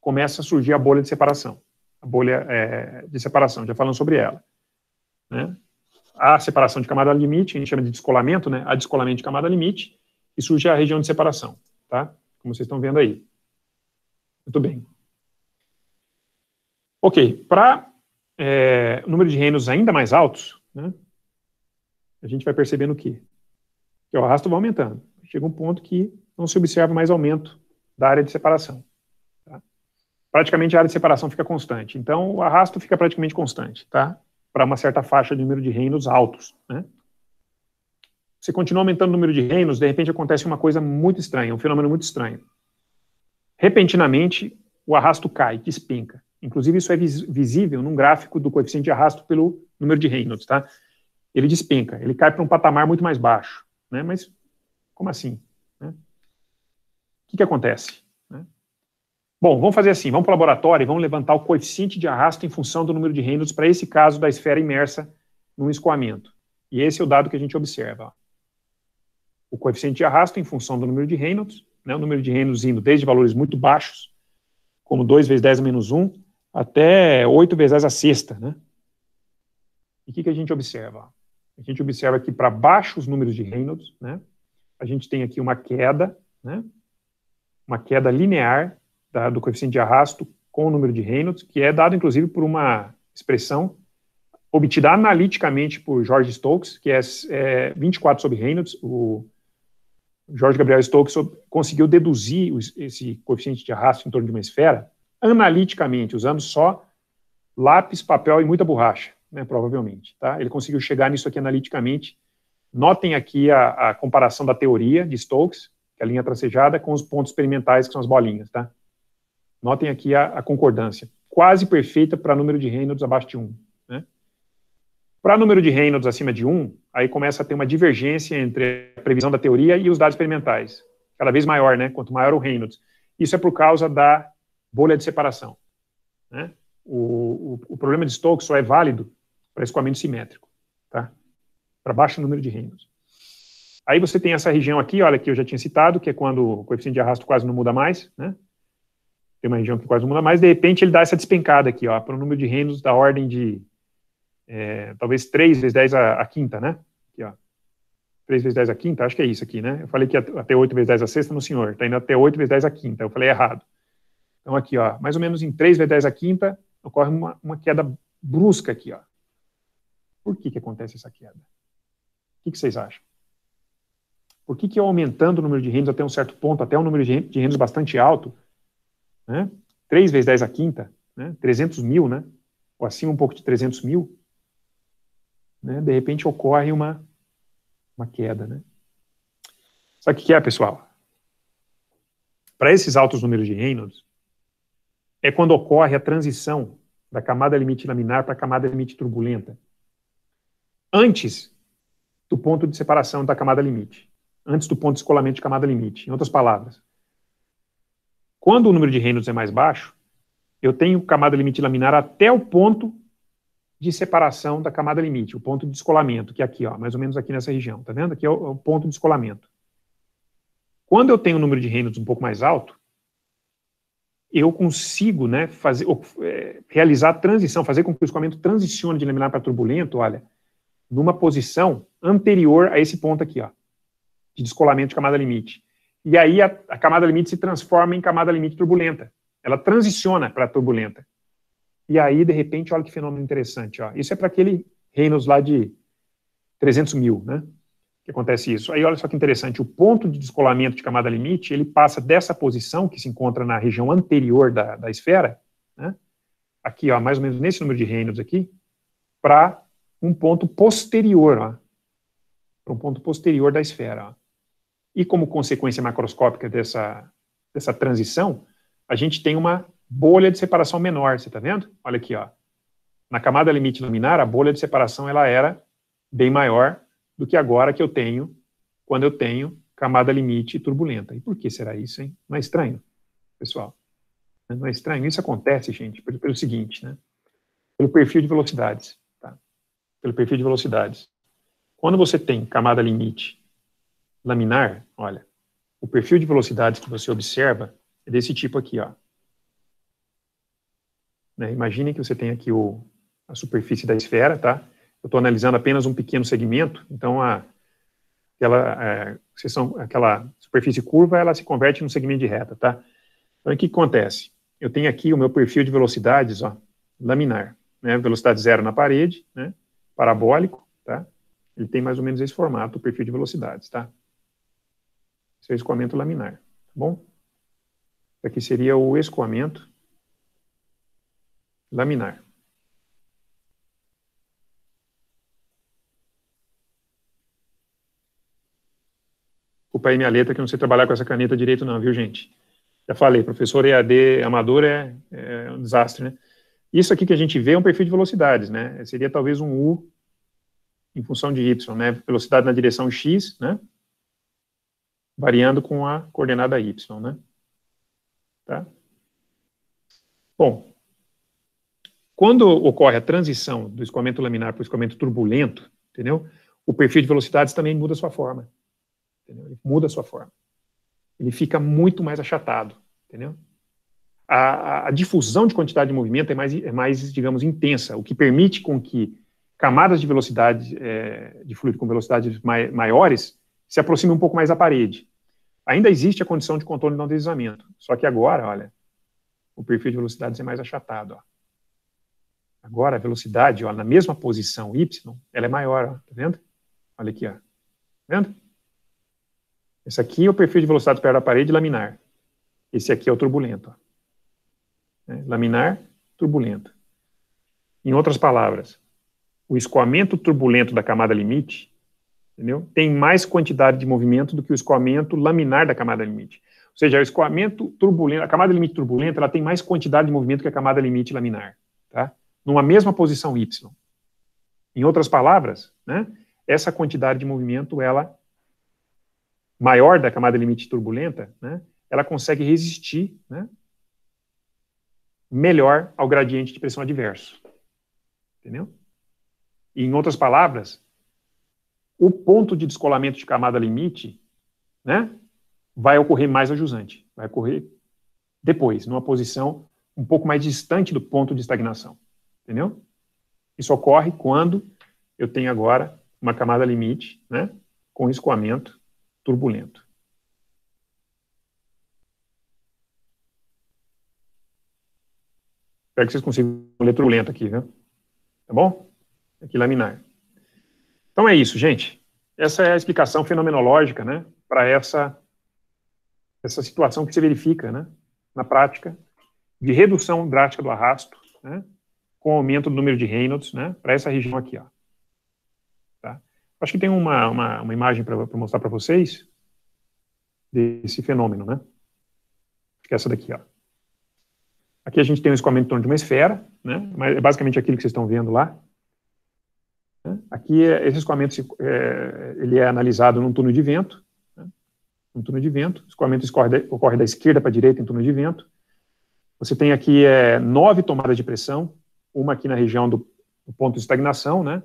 começa a surgir a bolha de separação. A bolha é, de separação, já falando sobre ela. Né? A separação de camada limite, a gente chama de descolamento, né? a descolamento de camada limite, e surge a região de separação, tá? como vocês estão vendo aí. Muito bem. Ok, para é, número de reinos ainda mais altos, né, a gente vai percebendo que, que o arrasto vai aumentando. Chega um ponto que não se observa mais aumento da área de separação. Tá? Praticamente a área de separação fica constante. Então, o arrasto fica praticamente constante, tá? Para uma certa faixa de número de reinos altos, né? Você continua aumentando o número de reinos, de repente acontece uma coisa muito estranha, um fenômeno muito estranho. Repentinamente, o arrasto cai, despenca. Inclusive, isso é visível num gráfico do coeficiente de arrasto pelo número de Reynolds, tá? Ele despenca, ele cai para um patamar muito mais baixo, né? Mas como assim? Né? O que, que acontece? Né? Bom, vamos fazer assim, vamos para o laboratório e vamos levantar o coeficiente de arrasto em função do número de Reynolds para esse caso da esfera imersa num escoamento. E esse é o dado que a gente observa. Ó. O coeficiente de arrasto em função do número de Reynolds, né? o número de Reynolds indo desde valores muito baixos, como 2 vezes 10 menos 1, até oito vezes a sexta, né? E o que, que a gente observa? A gente observa que para baixos números de Reynolds, né? A gente tem aqui uma queda, né? Uma queda linear da, do coeficiente de arrasto com o número de Reynolds, que é dado inclusive por uma expressão obtida analiticamente por George Stokes, que é, é 24 sobre Reynolds. O George Gabriel Stokes conseguiu deduzir os, esse coeficiente de arrasto em torno de uma esfera analiticamente, usando só lápis, papel e muita borracha, né, provavelmente. Tá? Ele conseguiu chegar nisso aqui analiticamente. Notem aqui a, a, comparação da teoria de Stokes, que é a linha tracejada, com os pontos experimentais, que são as bolinhas. Tá? Notem aqui a, a concordância. Quase perfeita para número de Reynolds abaixo de 1. Né? Para número de Reynolds acima de 1, aí começa a ter uma divergência entre a previsão da teoria e os dados experimentais. Cada vez maior, né? Quanto maior o Reynolds. Isso é por causa da bolha de separação. Né? O, o, o, problema de Stokes só é válido para escoamento simétrico, tá? para baixo número de reinos. Aí você tem essa região aqui, olha, que eu já tinha citado, que é quando o coeficiente de arrasto quase não muda mais, né? Tem uma região que quase não muda mais, de repente ele dá essa despencada aqui, ó, para o número de reinos da ordem de é, talvez 3 vezes 10 a, a quinta, né? Aqui, ó. 3 vezes 10 a quinta, acho que é isso aqui, né? Eu falei que até 8 vezes 10 a sexta, no senhor, tá indo até 8 vezes 10 a quinta, eu falei errado. Então, aqui, ó, mais ou menos em 3 vezes 10 a quinta, ocorre uma, uma queda brusca aqui. Ó. Por que, que acontece essa queda? O que, que vocês acham? Por que, que eu é aumentando o número de reinos até um certo ponto, até um número de reinos bastante alto, né? 3 vezes 10 a quinta, né? 300 mil, né? ou acima um pouco de 300 mil, né? de repente ocorre uma, uma queda. Né? Sabe o que é, pessoal? Para esses altos números de Reynolds, é quando ocorre a transição da camada limite laminar para a camada limite turbulenta. Antes do ponto de separação da camada limite. Antes do ponto de escolamento de camada limite. Em outras palavras, quando o número de Reynolds é mais baixo, eu tenho camada limite laminar até o ponto de separação da camada limite, o ponto de descolamento, que é aqui, ó, mais ou menos aqui nessa região, tá vendo? Aqui é o, é o ponto de descolamento. Quando eu tenho o número de Reynolds um pouco mais alto, eu consigo né, fazer, é, realizar a transição, fazer com que o escoamento transicione de laminar para turbulento, olha, numa posição anterior a esse ponto aqui, ó, de descolamento de camada limite. E aí a, a camada limite se transforma em camada limite turbulenta. Ela transiciona para turbulenta. E aí, de repente, olha que fenômeno interessante. Ó. Isso é para aquele Reynolds lá de 300 mil, né? que acontece isso. Aí olha só que interessante, o ponto de descolamento de camada limite, ele passa dessa posição que se encontra na região anterior da, da esfera, né, aqui, ó, mais ou menos nesse número de Reynolds aqui, para um ponto posterior, para um ponto posterior da esfera. Ó. E como consequência macroscópica dessa, dessa transição, a gente tem uma bolha de separação menor, você está vendo? Olha aqui, ó. na camada limite luminar, a bolha de separação ela era bem maior do que agora que eu tenho, quando eu tenho camada limite turbulenta. E por que será isso, hein? Não é estranho, pessoal? Não é estranho? Isso acontece, gente, pelo, pelo seguinte, né? Pelo perfil de velocidades, tá? Pelo perfil de velocidades. Quando você tem camada limite laminar, olha, o perfil de velocidades que você observa é desse tipo aqui, ó. Né? Imagine que você tem aqui o, a superfície da esfera, tá? eu estou analisando apenas um pequeno segmento, então a, aquela, é, são, aquela superfície curva, ela se converte num segmento de reta, tá? Então, o que acontece? Eu tenho aqui o meu perfil de velocidades, ó, laminar, né? Velocidade zero na parede, né? Parabólico, tá? Ele tem mais ou menos esse formato, o perfil de velocidades, tá? Esse é o escoamento laminar, tá bom? Aqui seria o escoamento laminar. desculpa aí minha letra, que eu não sei trabalhar com essa caneta direito não, viu, gente? Já falei, professor EAD amador é, é um desastre, né? Isso aqui que a gente vê é um perfil de velocidades, né? Seria talvez um U em função de y, né? Velocidade na direção x, né? Variando com a coordenada y, né? Tá? Bom, quando ocorre a transição do escoamento laminar para o escoamento turbulento, entendeu? O perfil de velocidades também muda sua forma. Entendeu? Ele muda a sua forma. Ele fica muito mais achatado. Entendeu? A, a, a difusão de quantidade de movimento é mais, é mais, digamos, intensa, o que permite com que camadas de velocidade, é, de fluido com velocidades mai, maiores, se aproximem um pouco mais da parede. Ainda existe a condição de contorno não deslizamento, só que agora, olha, o perfil de velocidades é mais achatado. Ó. Agora a velocidade, ó, na mesma posição y, ela é maior, ó, tá vendo? Olha aqui, ó. Tá vendo? Esse aqui é o perfil de velocidade perto da parede laminar. Esse aqui é o turbulento. Ó. É, laminar, turbulento. Em outras palavras, o escoamento turbulento da camada limite entendeu? tem mais quantidade de movimento do que o escoamento laminar da camada limite. Ou seja, o escoamento turbulento, a camada limite turbulenta, ela tem mais quantidade de movimento que a camada limite laminar, tá? Numa mesma posição y. Em outras palavras, né, essa quantidade de movimento ela maior da camada limite turbulenta, né, ela consegue resistir né, melhor ao gradiente de pressão adverso. Entendeu? E, em outras palavras, o ponto de descolamento de camada limite né, vai ocorrer mais a jusante, vai ocorrer depois, numa posição um pouco mais distante do ponto de estagnação. Entendeu? Isso ocorre quando eu tenho agora uma camada limite né, com escoamento turbulento. Espero que vocês consigam ler turbulento aqui, viu? Tá bom? Aqui laminar. Então é isso, gente. Essa é a explicação fenomenológica, né, para essa essa situação que se verifica, né, na prática, de redução drástica do arrasto, né, com aumento do número de Reynolds, né, para essa região aqui, ó. Acho que tem uma, uma, uma imagem para mostrar para vocês desse fenômeno, né? Acho que é essa daqui, ó. Aqui a gente tem um escoamento em torno de uma esfera, né? Mas é basicamente aquilo que vocês estão vendo lá. Né? Aqui, é, esse escoamento, é, ele é analisado num túnel de vento, né? um túnel de vento, o escoamento escorre ocorre da esquerda para a direita em túnel de vento. Você tem aqui é, nove tomadas de pressão, uma aqui na região do, do ponto de estagnação, né?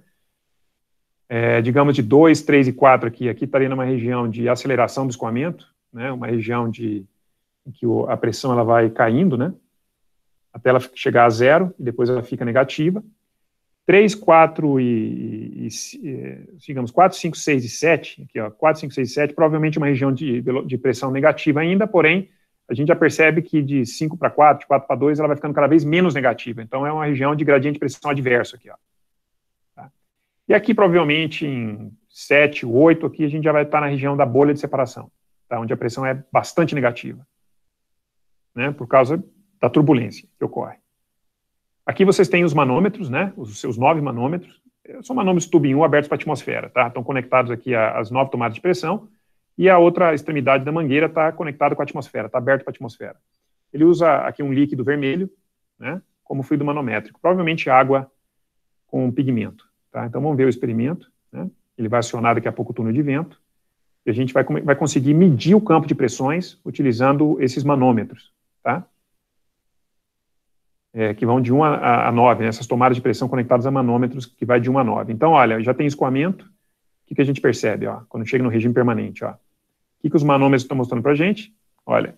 é, digamos, de 2, 3 e 4 aqui. Aqui estaria numa região de aceleração do escoamento, né, uma região de, em que o, a pressão ela vai caindo, né, até ela chegar a zero, e depois ela fica negativa. 3, 4 e, e, e é, digamos, 4, 5, 6 e 7, aqui, ó, 4, 5, 6 e 7, provavelmente uma região de, de pressão negativa ainda, porém, a gente já percebe que de 5 para 4, de 4 para 2, ela vai ficando cada vez menos negativa. Então, é uma região de gradiente de pressão adverso aqui, ó. E aqui, provavelmente, em 7, 8, aqui a gente já vai estar na região da bolha de separação, tá? onde a pressão é bastante negativa, né? por causa da turbulência que ocorre. Aqui vocês têm os manômetros, né? os seus nove manômetros, são manômetros tubinho abertos para a atmosfera, tá? estão conectados aqui às nove tomadas de pressão, e a outra extremidade da mangueira está conectada com a atmosfera, está aberto para a atmosfera. Ele usa aqui um líquido vermelho, né, como fluido manométrico, provavelmente água com pigmento. Tá? Então vamos ver o experimento. Né? Ele vai acionar daqui a pouco o túnel de vento. E a gente vai, vai conseguir medir o campo de pressões utilizando esses manômetros. Tá? É, que vão de 1 a, a 9, né? essas tomadas de pressão conectadas a manômetros, que vai de 1 a 9. Então, olha, já tem escoamento. O que, que a gente percebe ó, quando chega no regime permanente? Ó? O que, que os manômetros estão mostrando para a gente? Olha,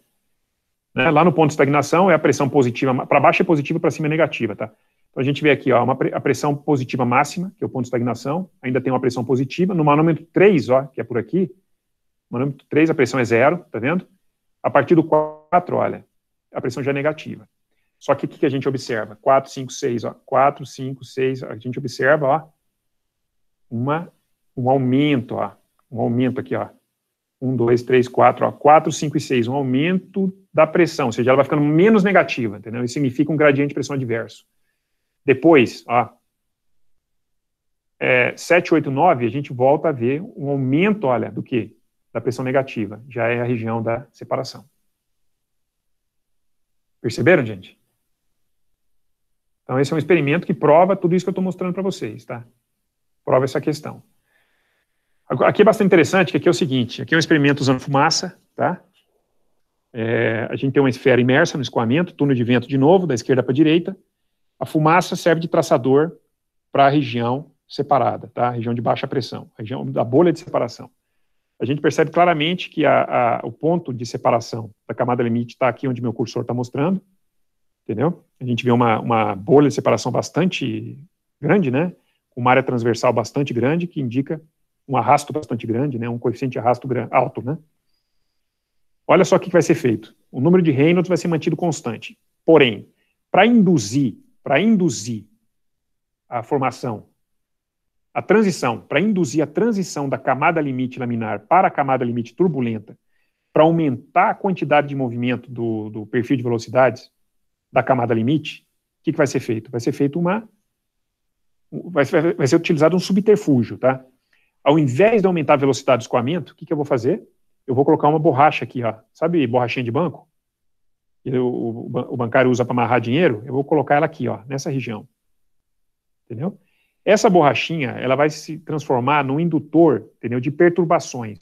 né, lá no ponto de estagnação é a pressão positiva, para baixo é positiva, para cima é negativa. Tá? Então a gente vê aqui ó, uma, a pressão positiva máxima, que é o ponto de estagnação, ainda tem uma pressão positiva. No manômetro 3, ó, que é por aqui, manômetro 3 a pressão é zero, tá vendo? A partir do 4, olha, a pressão já é negativa. Só que o que a gente observa? 4, 5, 6, ó, 4, 5, 6, a gente observa ó, uma, um aumento, ó, um aumento aqui, ó, 1, 2, 3, 4, ó, 4, 5 e 6, um aumento da pressão, ou seja, ela vai ficando menos negativa, entendeu? Isso significa um gradiente de pressão adverso. Depois, ó, é, 9, a gente volta a ver um aumento, olha, do que? Da pressão negativa. Já é a região da separação. Perceberam, gente? Então, esse é um experimento que prova tudo isso que eu estou mostrando para vocês, tá? Prova essa questão. Aqui é bastante interessante, que aqui é o seguinte, aqui é um experimento usando fumaça, tá? É, a gente tem uma esfera imersa no escoamento, túnel de vento de novo, da esquerda para a direita. A fumaça serve de traçador para a região separada, tá? A região de baixa pressão, região da bolha de separação. A gente percebe claramente que a, a, o ponto de separação da camada limite está aqui onde meu cursor está mostrando, entendeu? A gente vê uma, uma bolha de separação bastante grande, né? uma área transversal bastante grande, que indica um arrasto bastante grande, né? Um coeficiente de arrasto alto, né? Olha só o que vai ser feito. O número de Reynolds vai ser mantido constante. Porém, para induzir para induzir a formação, a transição, para induzir a transição da camada limite laminar para a camada limite turbulenta, para aumentar a quantidade de movimento do, do perfil de velocidades da camada limite, o que, que vai ser feito? Vai ser feito uma. Vai, vai ser utilizado um subterfúgio, tá? Ao invés de aumentar a velocidade de escoamento, o que, que eu vou fazer? Eu vou colocar uma borracha aqui, ó. Sabe borrachinha de banco? que o, o bancário usa para amarrar dinheiro, eu vou colocar ela aqui, ó, nessa região. Entendeu? Essa borrachinha, ela vai se transformar num indutor, entendeu, de perturbações,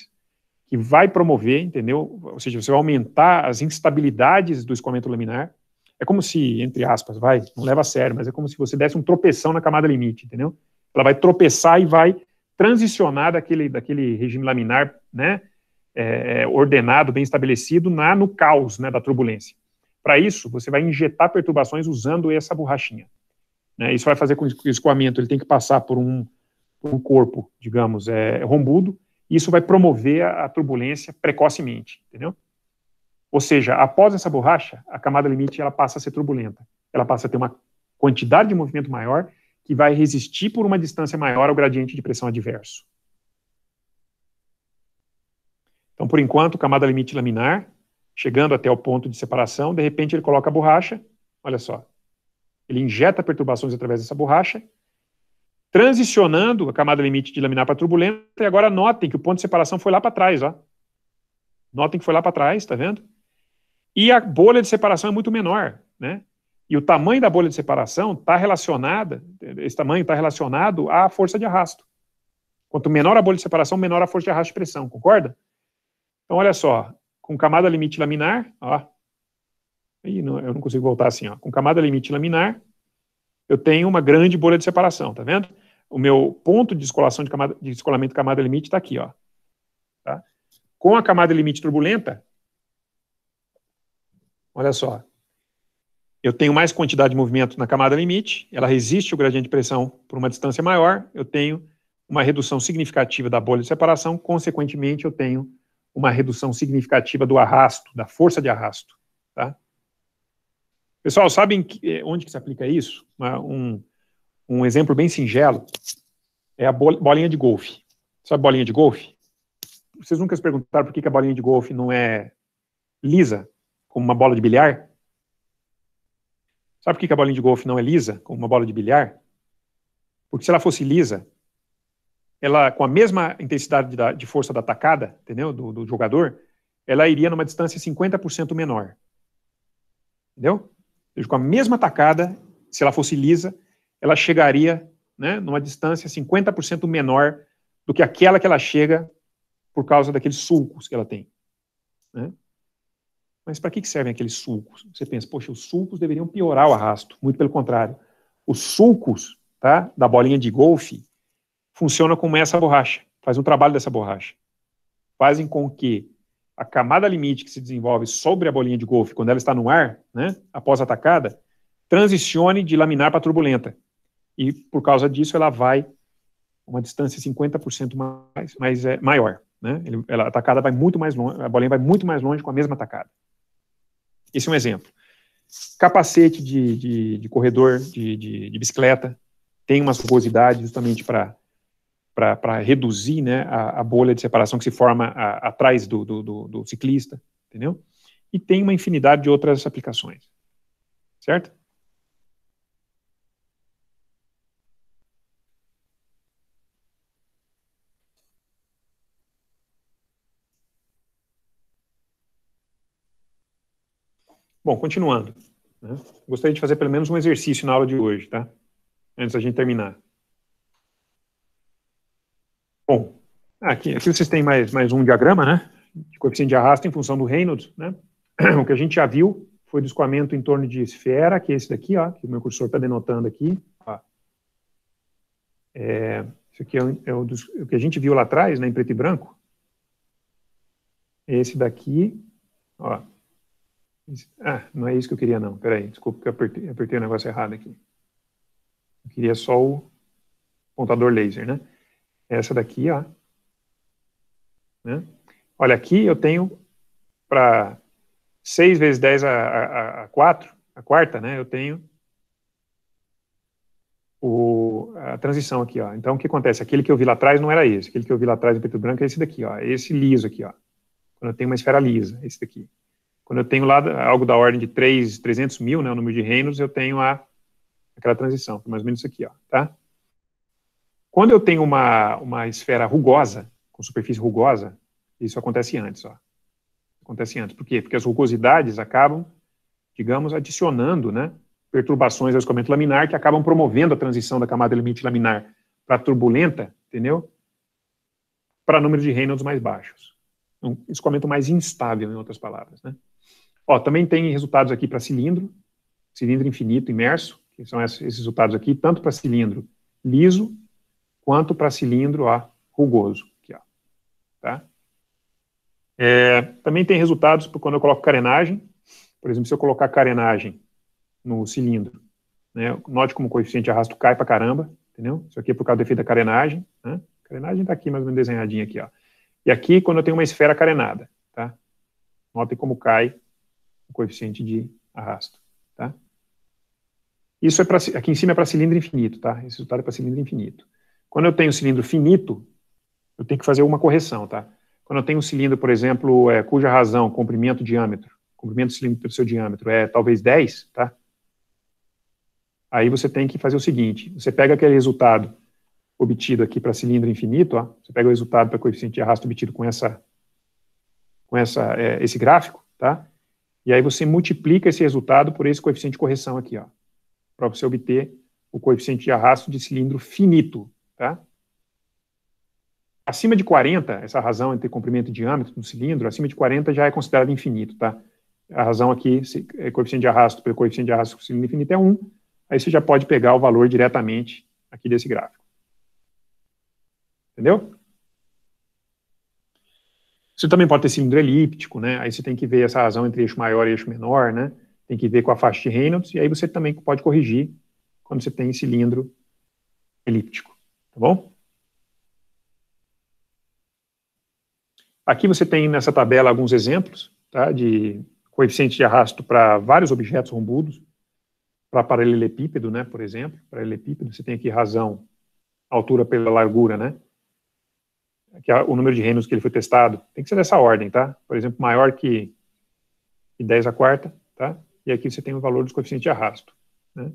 que vai promover, entendeu? Ou seja, você vai aumentar as instabilidades do escoamento laminar. É como se, entre aspas, vai, não leva a sério, mas é como se você desse um tropeção na camada limite, entendeu? Ela vai tropeçar e vai transicionar daquele, daquele regime laminar, né, é, é ordenado, bem estabelecido, na, no caos, né, da turbulência. Para isso, você vai injetar perturbações usando essa borrachinha. Né? Isso vai fazer com que o escoamento ele tem que passar por um, por um corpo, digamos, é, rombudo, e isso vai promover a, a turbulência precocemente, entendeu? Ou seja, após essa borracha, a camada limite ela passa a ser turbulenta. Ela passa a ter uma quantidade de movimento maior que vai resistir por uma distância maior ao gradiente de pressão adverso. Então, por enquanto, camada limite laminar, chegando até o ponto de separação, de repente ele coloca a borracha, olha só, ele injeta perturbações através dessa borracha, transicionando a camada limite de laminar para turbulenta, e agora notem que o ponto de separação foi lá para trás, ó. Notem que foi lá para trás, está vendo? E a bolha de separação é muito menor, né? E o tamanho da bolha de separação está relacionada, esse tamanho está relacionado à força de arrasto. Quanto menor a bolha de separação, menor a força de arrasto e pressão, concorda? Então, olha só, com camada limite laminar, ó. aí não, eu não consigo voltar assim, ó. Com camada limite laminar, eu tenho uma grande bolha de separação, tá vendo? O meu ponto de descolação de camada, de descolamento camada limite está aqui, ó. Tá? Com a camada limite turbulenta, olha só, eu tenho mais quantidade de movimento na camada limite, ela resiste o gradiente de pressão por uma distância maior, eu tenho uma redução significativa da bolha de separação, consequentemente eu tenho uma redução significativa do arrasto, da força de arrasto. Tá? Pessoal, sabem que, eh, onde que se aplica isso? Um, um exemplo bem singelo é a bolinha de golfe. Sabe bolinha de golfe? Vocês nunca se perguntaram por que a bolinha de golfe não é lisa, como uma bola de bilhar? Sabe por que a bolinha de golfe não é lisa, como uma bola de bilhar? Porque se ela fosse lisa, ela com a mesma intensidade de força da atacada, entendeu? Do, do, jogador, ela iria numa distância 50% menor. Entendeu? Seja, com a mesma atacada, se ela fosse lisa, ela chegaria né, numa distância 50% menor do que aquela que ela chega por causa daqueles sulcos que ela tem. Né? Mas para que, que servem aqueles sulcos? Você pensa, poxa, os sulcos deveriam piorar o arrasto. Muito pelo contrário. Os sulcos tá, da bolinha de golfe funciona como é essa borracha, faz um trabalho dessa borracha. Fazem com que a camada limite que se desenvolve sobre a bolinha de golfe, quando ela está no ar, né, após atacada, transicione de laminar para turbulenta. E, por causa disso, ela vai uma distância 50% mais, mas é maior. Né? Ele, ela, a atacada vai muito mais longe, a bolinha vai muito mais longe com a mesma atacada. Esse é um exemplo. Capacete de, de, de corredor de, de, de bicicleta tem umas rugosidades justamente para para reduzir né, a, a, bolha de separação que se forma a, atrás do, do, do, do, ciclista, entendeu? E tem uma infinidade de outras aplicações, certo? Bom, continuando. Né? Gostaria de fazer pelo menos um exercício na aula de hoje, tá? Antes da gente terminar. Ah, aqui, aqui vocês têm mais, mais um diagrama, né? De coeficiente de arrasto em função do Reynolds, né? O que a gente já viu foi do escoamento em torno de esfera, que é esse daqui, ó, que o meu cursor está denotando aqui. Ó. É, isso aqui é, o, é o, dos, o, que a gente viu lá atrás, né, em preto e branco. Esse daqui, ó. Esse, ah, não é isso que eu queria não, peraí, desculpa que eu apertei, apertei o negócio errado aqui. Eu queria só o contador laser, né? Essa daqui, ó, né? Olha, aqui eu tenho para 6 vezes 10 a, a, a 4, a quarta, né, eu tenho o, a transição aqui, ó. Então, o que acontece? Aquele que eu vi lá atrás não era esse. Aquele que eu vi lá atrás do preto branco é esse daqui, ó. É esse liso aqui, ó. Quando eu tenho uma esfera lisa, esse daqui. Quando eu tenho lá algo da ordem de 3, 300 mil, né, o número de reinos, eu tenho a, aquela transição, mais ou menos isso aqui, ó, tá? Quando eu tenho uma, uma esfera rugosa, com superfície rugosa, isso acontece antes. Ó. Acontece antes. Por quê? Porque as rugosidades acabam, digamos, adicionando né, perturbações ao escoamento laminar que acabam promovendo a transição da camada limite laminar para turbulenta, entendeu? Para número de Reynolds mais baixos. Um escoamento mais instável, em outras palavras. Né? Ó, também tem resultados aqui para cilindro, cilindro infinito imerso, que são esses resultados aqui, tanto para cilindro liso quanto para cilindro ó, rugoso. Tá? É, também tem resultados quando eu coloco carenagem. Por exemplo, se eu colocar carenagem no cilindro, né, note como o coeficiente de arrasto cai para caramba, entendeu? Isso aqui é por causa do efeito da carenagem. Né? A carenagem está aqui mais ou menos desenhadinha aqui. Ó. E aqui, quando eu tenho uma esfera carenada, tá? Note como cai o coeficiente de arrasto. Tá? Isso é para aqui em cima é para cilindro infinito, tá? Esse resultado é para cilindro infinito. Quando eu tenho cilindro finito, eu tenho que fazer uma correção, tá? Quando eu tenho um cilindro, por exemplo, é, cuja razão, comprimento, diâmetro, comprimento do cilindro pelo seu diâmetro é talvez 10, tá? Aí você tem que fazer o seguinte, você pega aquele resultado obtido aqui para cilindro infinito, ó, você pega o resultado para coeficiente de arrasto obtido com essa com essa, é, esse gráfico, tá? E aí você multiplica esse resultado por esse coeficiente de correção aqui, ó, para você obter o coeficiente de arrasto de cilindro finito, tá? acima de 40, essa razão entre comprimento e diâmetro do cilindro, acima de 40 já é considerado infinito, tá? A razão aqui, se, é coeficiente de arrasto pelo coeficiente de arrasto do cilindro infinito é 1, aí você já pode pegar o valor diretamente aqui desse gráfico. Entendeu? Você também pode ter cilindro elíptico, né? Aí você tem que ver essa razão entre eixo maior e eixo menor, né? Tem que ver com a faixa de Reynolds, e aí você também pode corrigir quando você tem cilindro elíptico, tá bom? Aqui você tem nessa tabela alguns exemplos tá, de coeficiente de arrasto para vários objetos rombudos, para paralelepípedo, né, por exemplo. Paralelepípedo, você tem aqui razão, altura pela largura, né? aqui é o número de Reynolds que ele foi testado tem que ser dessa ordem, tá? Por exemplo, maior que, que 10 a quarta, tá? E aqui você tem o valor dos coeficientes de arrasto, né?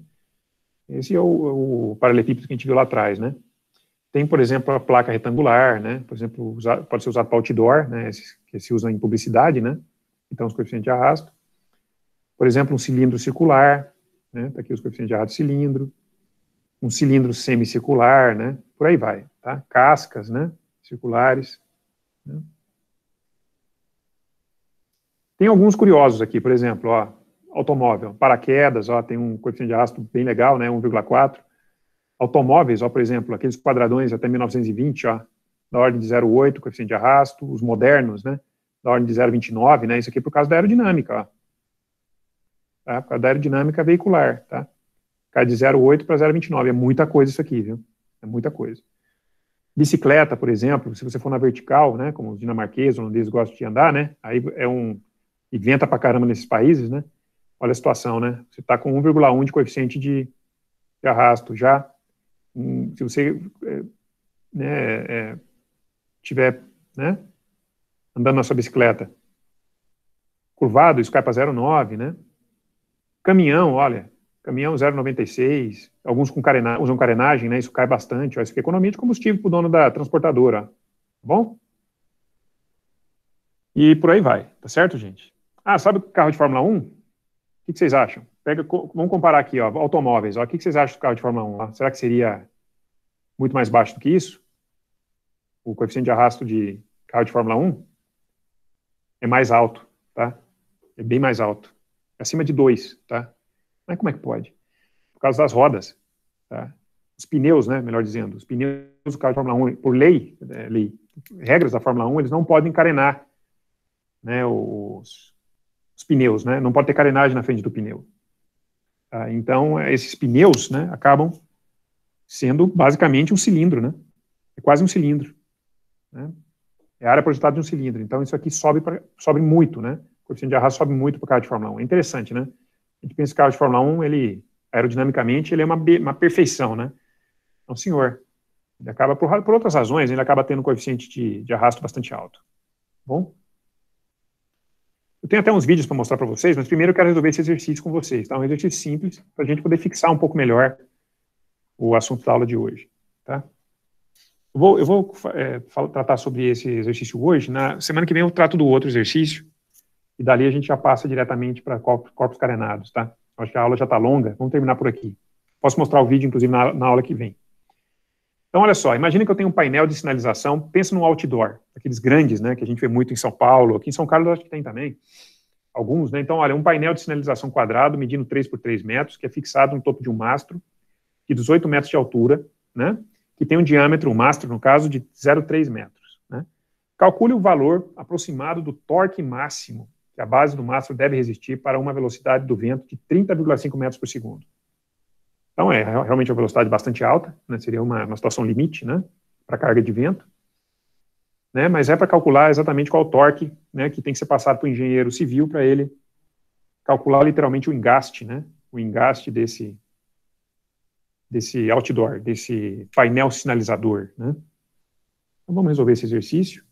Esse é o, o paralelepípedo que a gente viu lá atrás, né? Tem, por exemplo, a placa retangular, né? Por exemplo, pode ser usado para outdoor, né? Que se usa em publicidade, né? Então, os coeficientes de arrasto. Por exemplo, um cilindro circular, né? Tá aqui os coeficientes de arrasto cilindro. Um cilindro semicircular, né? Por aí vai, tá? Cascas, né? Circulares. Né? Tem alguns curiosos aqui, por exemplo, ó, automóvel, paraquedas, ó, tem um coeficiente de arrasto bem legal, né, 1,4 automóveis, ó, por exemplo, aqueles quadradões até 1920, ó, da ordem de 0,8, coeficiente de arrasto, os modernos, né, da ordem de 0,29, né, isso aqui é por causa da aerodinâmica, ó, tá, por causa da aerodinâmica veicular, tá, cai de 0,8 para 0,29, é muita coisa isso aqui, viu, é muita coisa. Bicicleta, por exemplo, se você for na vertical, né, como os dinamarqueses, holandeses gostam de andar, né, aí é um, e venta pra caramba nesses países, né, olha a situação, né, você tá com 1,1 de coeficiente de, de arrasto já, Hum, se você é, né, é, tiver né, andando na sua bicicleta curvado, escapa 0,9, né? Caminhão, olha, caminhão 0,96, alguns com carena, usam carenagem, né? Isso cai bastante, ó, isso fica é economia de combustível para o dono da transportadora, tá bom? E por aí vai, tá certo, gente? Ah, sabe o carro de Fórmula 1? O que vocês acham? pega, vamos comparar aqui, ó, automóveis. Ó, o que vocês acham do carro de Fórmula 1? Ó? Será que seria muito mais baixo do que isso? O coeficiente de arrasto de carro de Fórmula 1 é mais alto, tá? É bem mais alto. É acima de 2, tá? Mas como é que pode? Por causa das rodas, tá? Os pneus, né, melhor dizendo, os pneus do carro de Fórmula 1, por lei, é, lei regras da Fórmula 1, eles não podem carenar né, os, os pneus, né? Não pode ter carenagem na frente do pneu. Ah, então, esses pneus né, acabam sendo basicamente um cilindro, né? É quase um cilindro. Né? É a área projetada de um cilindro. Então, isso aqui sobe, pra, sobe muito, né? O coeficiente de arrasto sobe muito para o carro de Fórmula 1. É interessante, né? A gente pensa que o carro de Fórmula 1, ele, aerodinamicamente, ele é uma, uma perfeição, né? Não, é senhor. Ele acaba, por, por outras razões, ele acaba tendo um coeficiente de, de arrasto bastante alto. Bom? tenho até uns vídeos para mostrar para vocês, mas primeiro eu quero resolver esse exercício com vocês. Tá? Um exercício simples para a gente poder fixar um pouco melhor o assunto da aula de hoje. Tá? Eu vou, eu vou é, tratar sobre esse exercício hoje. Na semana que vem eu trato do outro exercício e dali a gente já passa diretamente para corpos, corpos carenados. Tá? Acho que a aula já está longa. Vamos terminar por aqui. Posso mostrar o vídeo, inclusive, na, na aula que vem. Então, olha só, imagina que eu tenho um painel de sinalização, pensa no outdoor, aqueles grandes, né, que a gente vê muito em São Paulo, aqui em São Carlos acho que tem também, alguns, né, então, olha, um painel de sinalização quadrado, medindo 3 por 3 metros, que é fixado no topo de um mastro, de 18 metros de altura, né, que tem um diâmetro, um mastro, no caso, de 0,3 metros, né. Calcule o valor aproximado do torque máximo que a base do mastro deve resistir para uma velocidade do vento de 30,5 metros por segundo. Então, é, é realmente uma velocidade bastante alta, né, seria uma, uma situação limite né, para carga de vento. Né, mas é para calcular exatamente qual o torque né, que tem que ser passado para o engenheiro civil para ele calcular literalmente o engaste, né, o engaste desse, desse outdoor, desse painel sinalizador. Né. Então, vamos resolver esse exercício.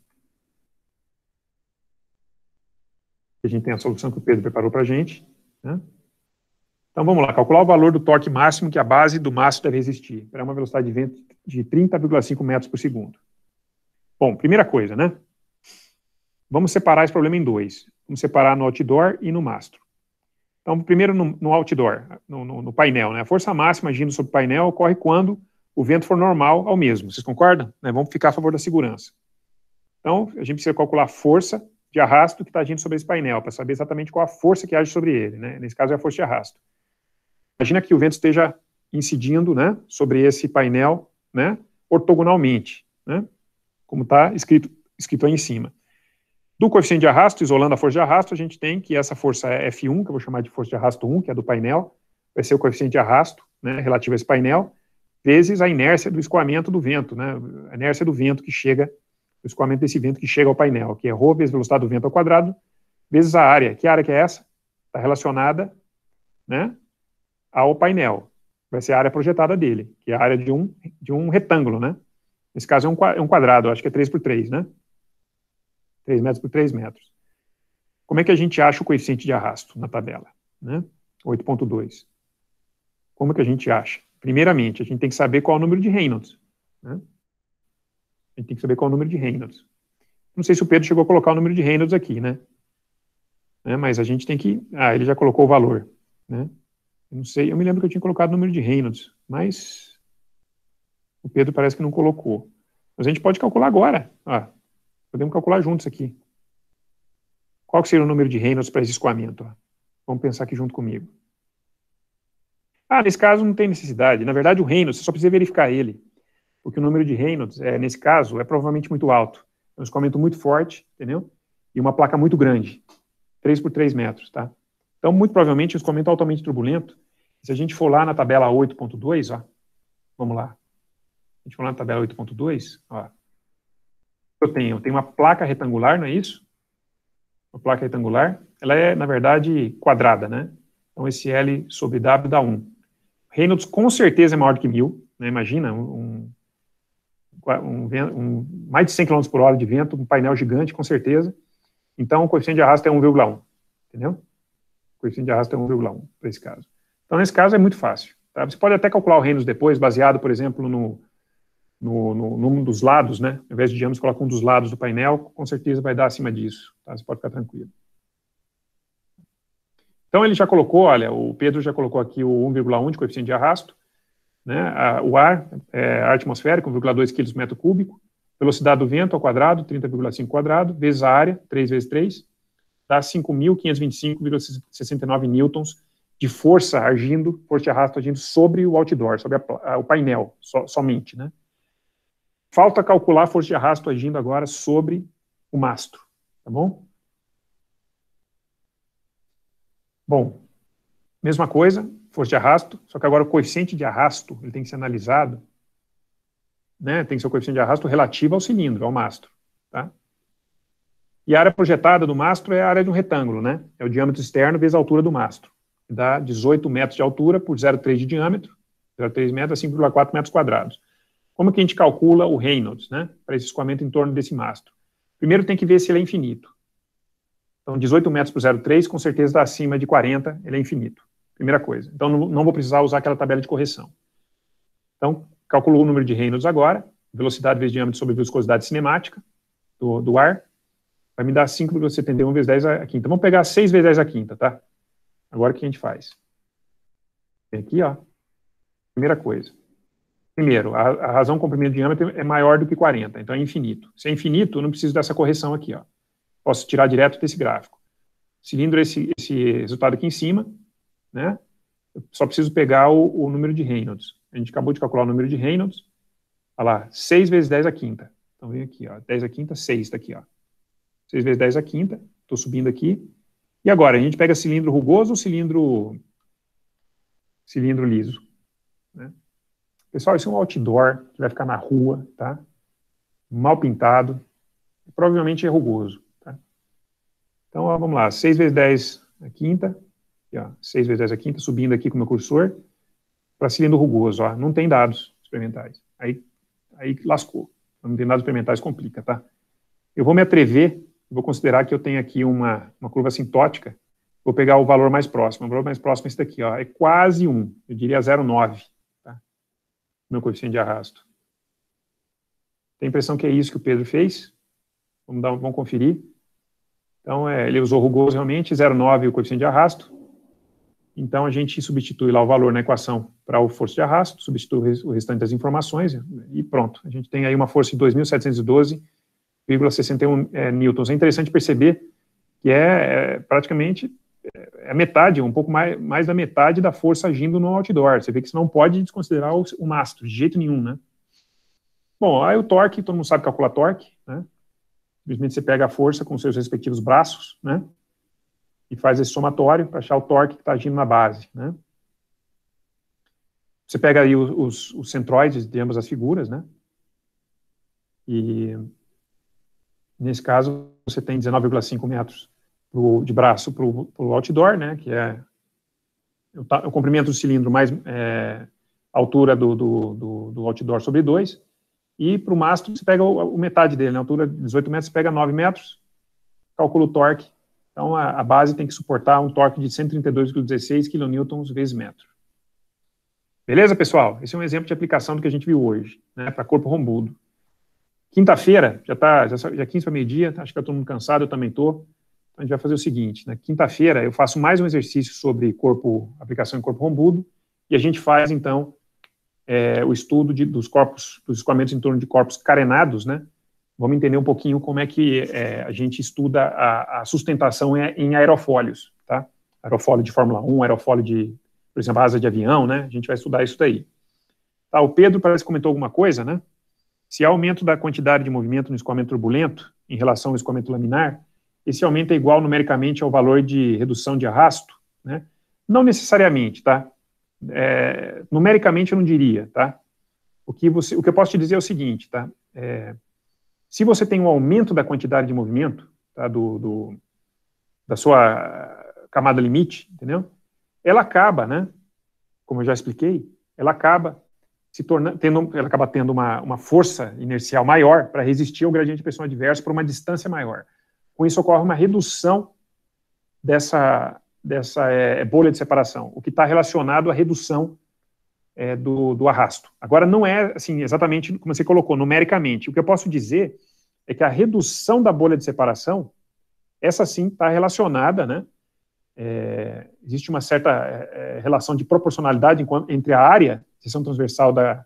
A gente tem a solução que o Pedro preparou para a gente. Né. Então vamos lá, calcular o valor do torque máximo que a base do mastro deve resistir para uma velocidade de vento de 30,5 metros por segundo. Bom, primeira coisa, né? Vamos separar esse problema em dois. Vamos separar no outdoor e no mastro. Então, primeiro no, no outdoor, no, no, no, painel, né? A força máxima agindo sobre o painel ocorre quando o vento for normal ao mesmo. Vocês concordam? Né? Vamos ficar a favor da segurança. Então, a gente precisa calcular a força de arrasto que está agindo sobre esse painel, para saber exatamente qual a força que age sobre ele. Né? Nesse caso, é a força de arrasto. Imagina que o vento esteja incidindo né, sobre esse painel né, ortogonalmente, né, como está escrito, escrito aí em cima. Do coeficiente de arrasto, isolando a força de arrasto, a gente tem que essa força é F1, que eu vou chamar de força de arrasto 1, que é do painel, vai ser o coeficiente de arrasto né, relativo a esse painel, vezes a inércia do escoamento do vento, né, a inércia do vento que chega, o escoamento desse vento que chega ao painel, que é ρ vezes velocidade do vento ao quadrado, vezes a área. Que área que é essa? Está relacionada né, ao painel. Vai ser a área projetada dele, que é a área de um, de um retângulo, né? Nesse caso é um, é quadrado, acho que é 3 por 3, né? 3 metros por 3 metros. Como é que a gente acha o coeficiente de arrasto na tabela? Né? 8.2. Como é que a gente acha? Primeiramente, a gente tem que saber qual é o número de Reynolds. Né? A gente tem que saber qual é o número de Reynolds. Não sei se o Pedro chegou a colocar o número de Reynolds aqui, né? né? Mas a gente tem que... Ah, ele já colocou o valor. Né? Eu não sei, eu me lembro que eu tinha colocado o número de Reynolds, mas o Pedro parece que não colocou. Mas a gente pode calcular agora. podemos calcular juntos aqui. Qual seria o número de Reynolds para esse escoamento? Ó? Vamos pensar aqui junto comigo. Ah, nesse caso não tem necessidade. Na verdade, o Reynolds, você só precisa verificar ele. Porque o número de Reynolds, é, nesse caso, é provavelmente muito alto. É um escoamento muito forte, entendeu? E uma placa muito grande. 3 por 3 metros, tá? Então, muito provavelmente, o escoamento é altamente turbulento. Se a gente for lá na tabela 8.2, vamos lá. A gente for lá na tabela 8.2, ó. Eu tenho, eu tenho uma placa retangular, não é isso? Uma placa retangular. Ela é, na verdade, quadrada, né? Então, esse L sobre W dá 1. Reynolds com certeza é maior do que 1.000, né? Imagina, um, um, um, mais de 100 km por hora de vento, um painel gigante, com certeza. Então, o coeficiente de arrasto é 1,1, entendeu? coeficiente de arrasto é 1,1 para esse caso. Então, nesse caso, é muito fácil. Tá? Você pode até calcular o Reynolds depois, baseado, por exemplo, no, no, no, num dos lados, né? Ao invés de diâmetro, coloca um dos lados do painel, com certeza vai dar acima disso. Tá? Você pode ficar tranquilo. Então, ele já colocou, olha, o Pedro já colocou aqui o 1,1 de coeficiente de arrasto, né? A, o ar, é, ar atmosférico, 1,2 kg metro cúbico, velocidade do vento ao quadrado, 30,5 quadrado, vezes a área, 3 vezes 3, dá tá 5.525,69 newtons de força agindo, força de arrasto agindo sobre o outdoor, sobre a, a, o painel so, somente, né? Falta calcular a força de arrasto agindo agora sobre o mastro, tá bom? Bom, mesma coisa, força de arrasto, só que agora o coeficiente de arrasto ele tem que ser analisado, né? Tem que ser o coeficiente de arrasto relativo ao cilindro, ao mastro, tá? E a área projetada do mastro é a área de um retângulo, né? É o diâmetro externo vezes a altura do mastro. Dá 18 metros de altura por 0,3 de diâmetro, 0,3 metros é 5,4 metros quadrados. Como que a gente calcula o Reynolds, né? Para esse escoamento em torno desse mastro. Primeiro tem que ver se ele é infinito. Então, 18 metros por 0,3, com certeza está acima de 40, ele é infinito. Primeira coisa. Então, não vou precisar usar aquela tabela de correção. Então, calculou o número de Reynolds agora, velocidade vezes diâmetro sobre viscosidade cinemática do, do ar, vai me dar 5,71 vezes 10 é a quinta. Vamos pegar 6 vezes 10 é a quinta, tá? Agora o que a gente faz? Vem aqui, ó. Primeira coisa. Primeiro, a, a razão comprimento de diâmetro é maior do que 40, então é infinito. Se é infinito, eu não preciso dessa correção aqui, ó. Posso tirar direto desse gráfico. Cilindro é esse, esse resultado aqui em cima, né? Eu só preciso pegar o, o número de Reynolds. A gente acabou de calcular o número de Reynolds. Olha lá, 6 vezes 10 a quinta. Então vem aqui, ó, 10 a quinta, 6 daqui, tá ó. 6 vezes 10 a quinta, estou subindo aqui. E agora, a gente pega cilindro rugoso ou cilindro, cilindro liso? Né? Pessoal, esse é um outdoor que vai ficar na rua, tá? mal pintado, provavelmente é rugoso. Tá? Então, ó, vamos lá, 6 vezes 10 a quinta, aqui, ó, 6 vezes 10 a quinta, subindo aqui com o meu cursor, para cilindro rugoso, ó, não tem dados experimentais. Aí, aí lascou. Não tem dados experimentais, complica, tá? Eu vou me atrever vou considerar que eu tenho aqui uma, uma curva sintótica, vou pegar o valor mais próximo. O valor mais próximo é esse daqui, ó, é quase 1, eu diria 0,9, tá? meu coeficiente de arrasto. Tem a impressão que é isso que o Pedro fez? Vamos, dar, vamos conferir. Então, é, ele usou rugoso realmente, 0,9 o coeficiente de arrasto. Então, a gente substitui lá o valor na equação para o força de arrasto, substitui o restante das informações né, e pronto. A gente tem aí uma força de 2.712 1,61 é, newtons. É interessante perceber que é, é praticamente é, é metade, um pouco mais, mais da metade da força agindo no outdoor. Você vê que você não pode desconsiderar o, o mastro, de jeito nenhum, né? Bom, aí o torque, todo mundo sabe calcular torque, né? Simplesmente você pega a força com seus respectivos braços, né? E faz esse somatório para achar o torque que está agindo na base, né? Você pega aí os, os, os centroides de ambas as figuras, né? E Nesse caso, você tem 19,5 metros pro, de braço para o outdoor, né, que é o, o, comprimento do cilindro mais é, altura do, do, do, do outdoor sobre 2. E para o mastro, você pega o, o metade dele, na né, altura de 18 metros, você pega 9 metros, calcula o torque. Então, a, a base tem que suportar um torque de 132,16 kN vezes metro. Beleza, pessoal? Esse é um exemplo de aplicação do que a gente viu hoje, né, para corpo rombudo. Quinta-feira, já está já, já 15 para meio-dia, tá? acho que está todo mundo cansado, eu também estou. Então a gente vai fazer o seguinte: na né? quinta-feira eu faço mais um exercício sobre corpo, aplicação em corpo rombudo, e a gente faz então é, o estudo de, dos corpos, dos escoamentos em torno de corpos carenados, né? Vamos entender um pouquinho como é que é, a gente estuda a, a sustentação em, em, aerofólios, tá? Aerofólio de Fórmula 1, aerofólio de, por exemplo, asa de avião, né? A gente vai estudar isso daí. Tá, o Pedro parece que comentou alguma coisa, né? Se há aumento da quantidade de movimento no escoamento turbulento em relação ao escoamento laminar, esse aumento é igual numericamente ao valor de redução de arrasto, né? Não necessariamente, tá? É, numericamente eu não diria, tá? O que, você, o que eu posso te dizer é o seguinte, tá? É, se você tem um aumento da quantidade de movimento, tá? Do, do, da sua camada limite, entendeu? Ela acaba, né? Como eu já expliquei, ela acaba se torna, tendo, ela acaba tendo uma, uma força inercial maior para resistir ao gradiente de pressão adverso por uma distância maior. Com isso, ocorre uma redução dessa, dessa é, é bolha de separação, o que está relacionado à redução é, do, do arrasto. Agora, não é assim exatamente como você colocou, numericamente. O que eu posso dizer é que a redução da bolha de separação, essa sim está relacionada, né? É, existe uma certa é, é, relação de proporcionalidade entre a área seção transversal da,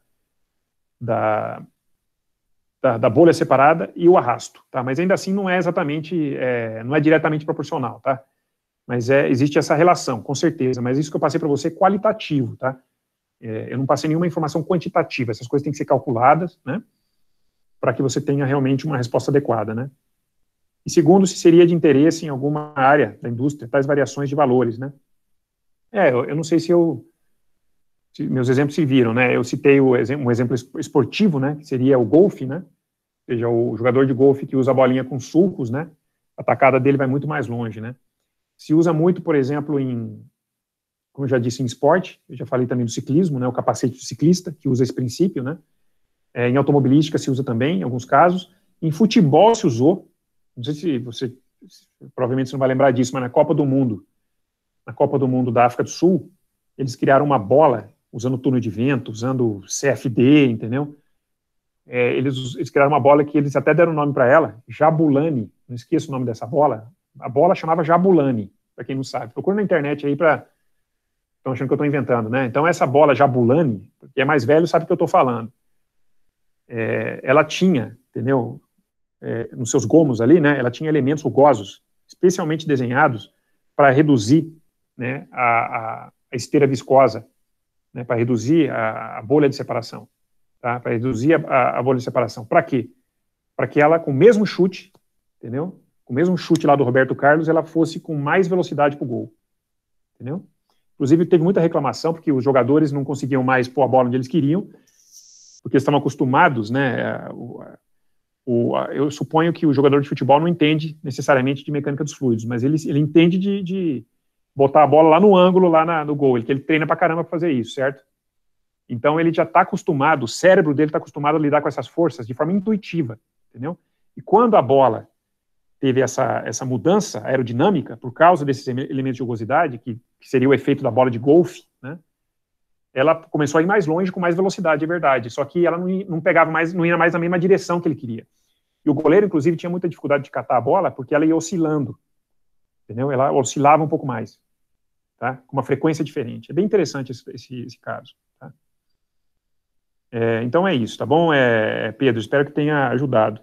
da, da, da, bolha separada e o arrasto, tá? Mas ainda assim não é exatamente, é, não é diretamente proporcional, tá? Mas é, existe essa relação, com certeza, mas isso que eu passei para você é qualitativo, tá? É, eu não passei nenhuma informação quantitativa, essas coisas têm que ser calculadas, né? Para que você tenha realmente uma resposta adequada, né? E segundo, se seria de interesse em alguma área da indústria, tais variações de valores, né? É, eu, eu não sei se eu meus exemplos se viram, né? Eu citei o um exemplo esportivo, né? Que seria o golfe, né? Ou seja, o jogador de golfe que usa a bolinha com sulcos, né? A tacada dele vai muito mais longe, né? Se usa muito, por exemplo, em, como já disse, em esporte. Eu já falei também do ciclismo, né? O capacete do ciclista que usa esse princípio, né? É, em automobilística se usa também, em alguns casos. Em futebol se usou. Não sei se você provavelmente você não vai lembrar disso, mas na Copa do Mundo, na Copa do Mundo da África do Sul, eles criaram uma bola usando túnel de vento, usando CFD, entendeu? É, eles, eles, criaram uma bola que eles até deram nome para ela, Jabulani. Não esqueça o nome dessa bola. A bola chamava Jabulani, para quem não sabe. Procura na internet aí para. Estão achando que eu estou inventando, né? Então, essa bola Jabulani, que é mais velho sabe o que eu estou falando. É, ela tinha, entendeu? É, nos seus gomos ali, né? Ela tinha elementos rugosos, especialmente desenhados para reduzir né, a, a, a esteira viscosa né, para reduzir a, a, bolha de separação, tá? para reduzir a, a, bolha de separação. Para quê? Para que ela, com o mesmo chute, entendeu? Com o mesmo chute lá do Roberto Carlos, ela fosse com mais velocidade para o gol, entendeu? Inclusive, teve muita reclamação, porque os jogadores não conseguiam mais pôr a bola onde eles queriam, porque estavam acostumados, né? O, o, eu suponho que o jogador de futebol não entende necessariamente de mecânica dos fluidos, mas ele, ele entende de, de botar a bola lá no ângulo, lá na, no gol. Ele, ele treina pra caramba pra fazer isso, certo? Então ele já está acostumado, o cérebro dele está acostumado a lidar com essas forças de forma intuitiva, entendeu? E quando a bola teve essa, essa mudança aerodinâmica por causa desses elementos de rugosidade, que, que seria o efeito da bola de golfe, né? Ela começou a ir mais longe com mais velocidade, é verdade. Só que ela não, não pegava mais, não ia mais na mesma direção que ele queria. E o goleiro, inclusive, tinha muita dificuldade de catar a bola porque ela ia oscilando entendeu? Ela oscilava um pouco mais, tá? Com uma frequência diferente. É bem interessante esse, esse, esse caso. Tá? É, então é isso, tá bom, é, é Pedro? Espero que tenha ajudado.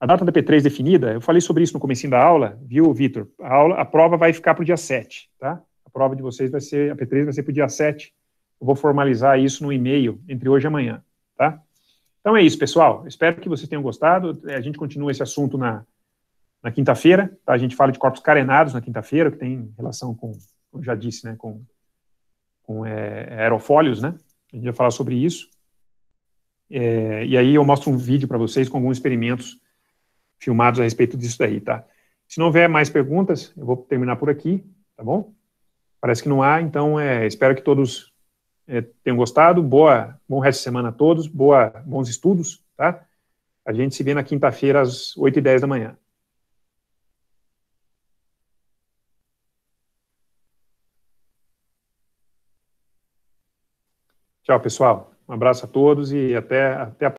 A data da P3 definida, eu falei sobre isso no começo da aula, viu, Vitor? A, aula, a prova vai ficar para o dia 7, tá? A prova de vocês vai ser, a P3 vai ser para o dia 7. Eu vou formalizar isso no e-mail entre hoje e amanhã, tá? Então é isso, pessoal. Espero que vocês tenham gostado. É, a gente continua esse assunto na, na quinta-feira. Tá? A gente fala de corpos carenados na quinta-feira, que tem relação com, como já disse, né, com, com é, aerofólios, né? A gente vai falar sobre isso. É, e aí eu mostro um vídeo para vocês com alguns experimentos filmados a respeito disso daí, tá? Se não houver mais perguntas, eu vou terminar por aqui, tá bom? Parece que não há, então é, espero que todos é, tenham gostado. Boa, bom resto de semana a todos, boa, bons estudos, tá? A gente se vê na quinta-feira às 8h10 da manhã. Tchau, pessoal. Um abraço a todos e até, até a próxima.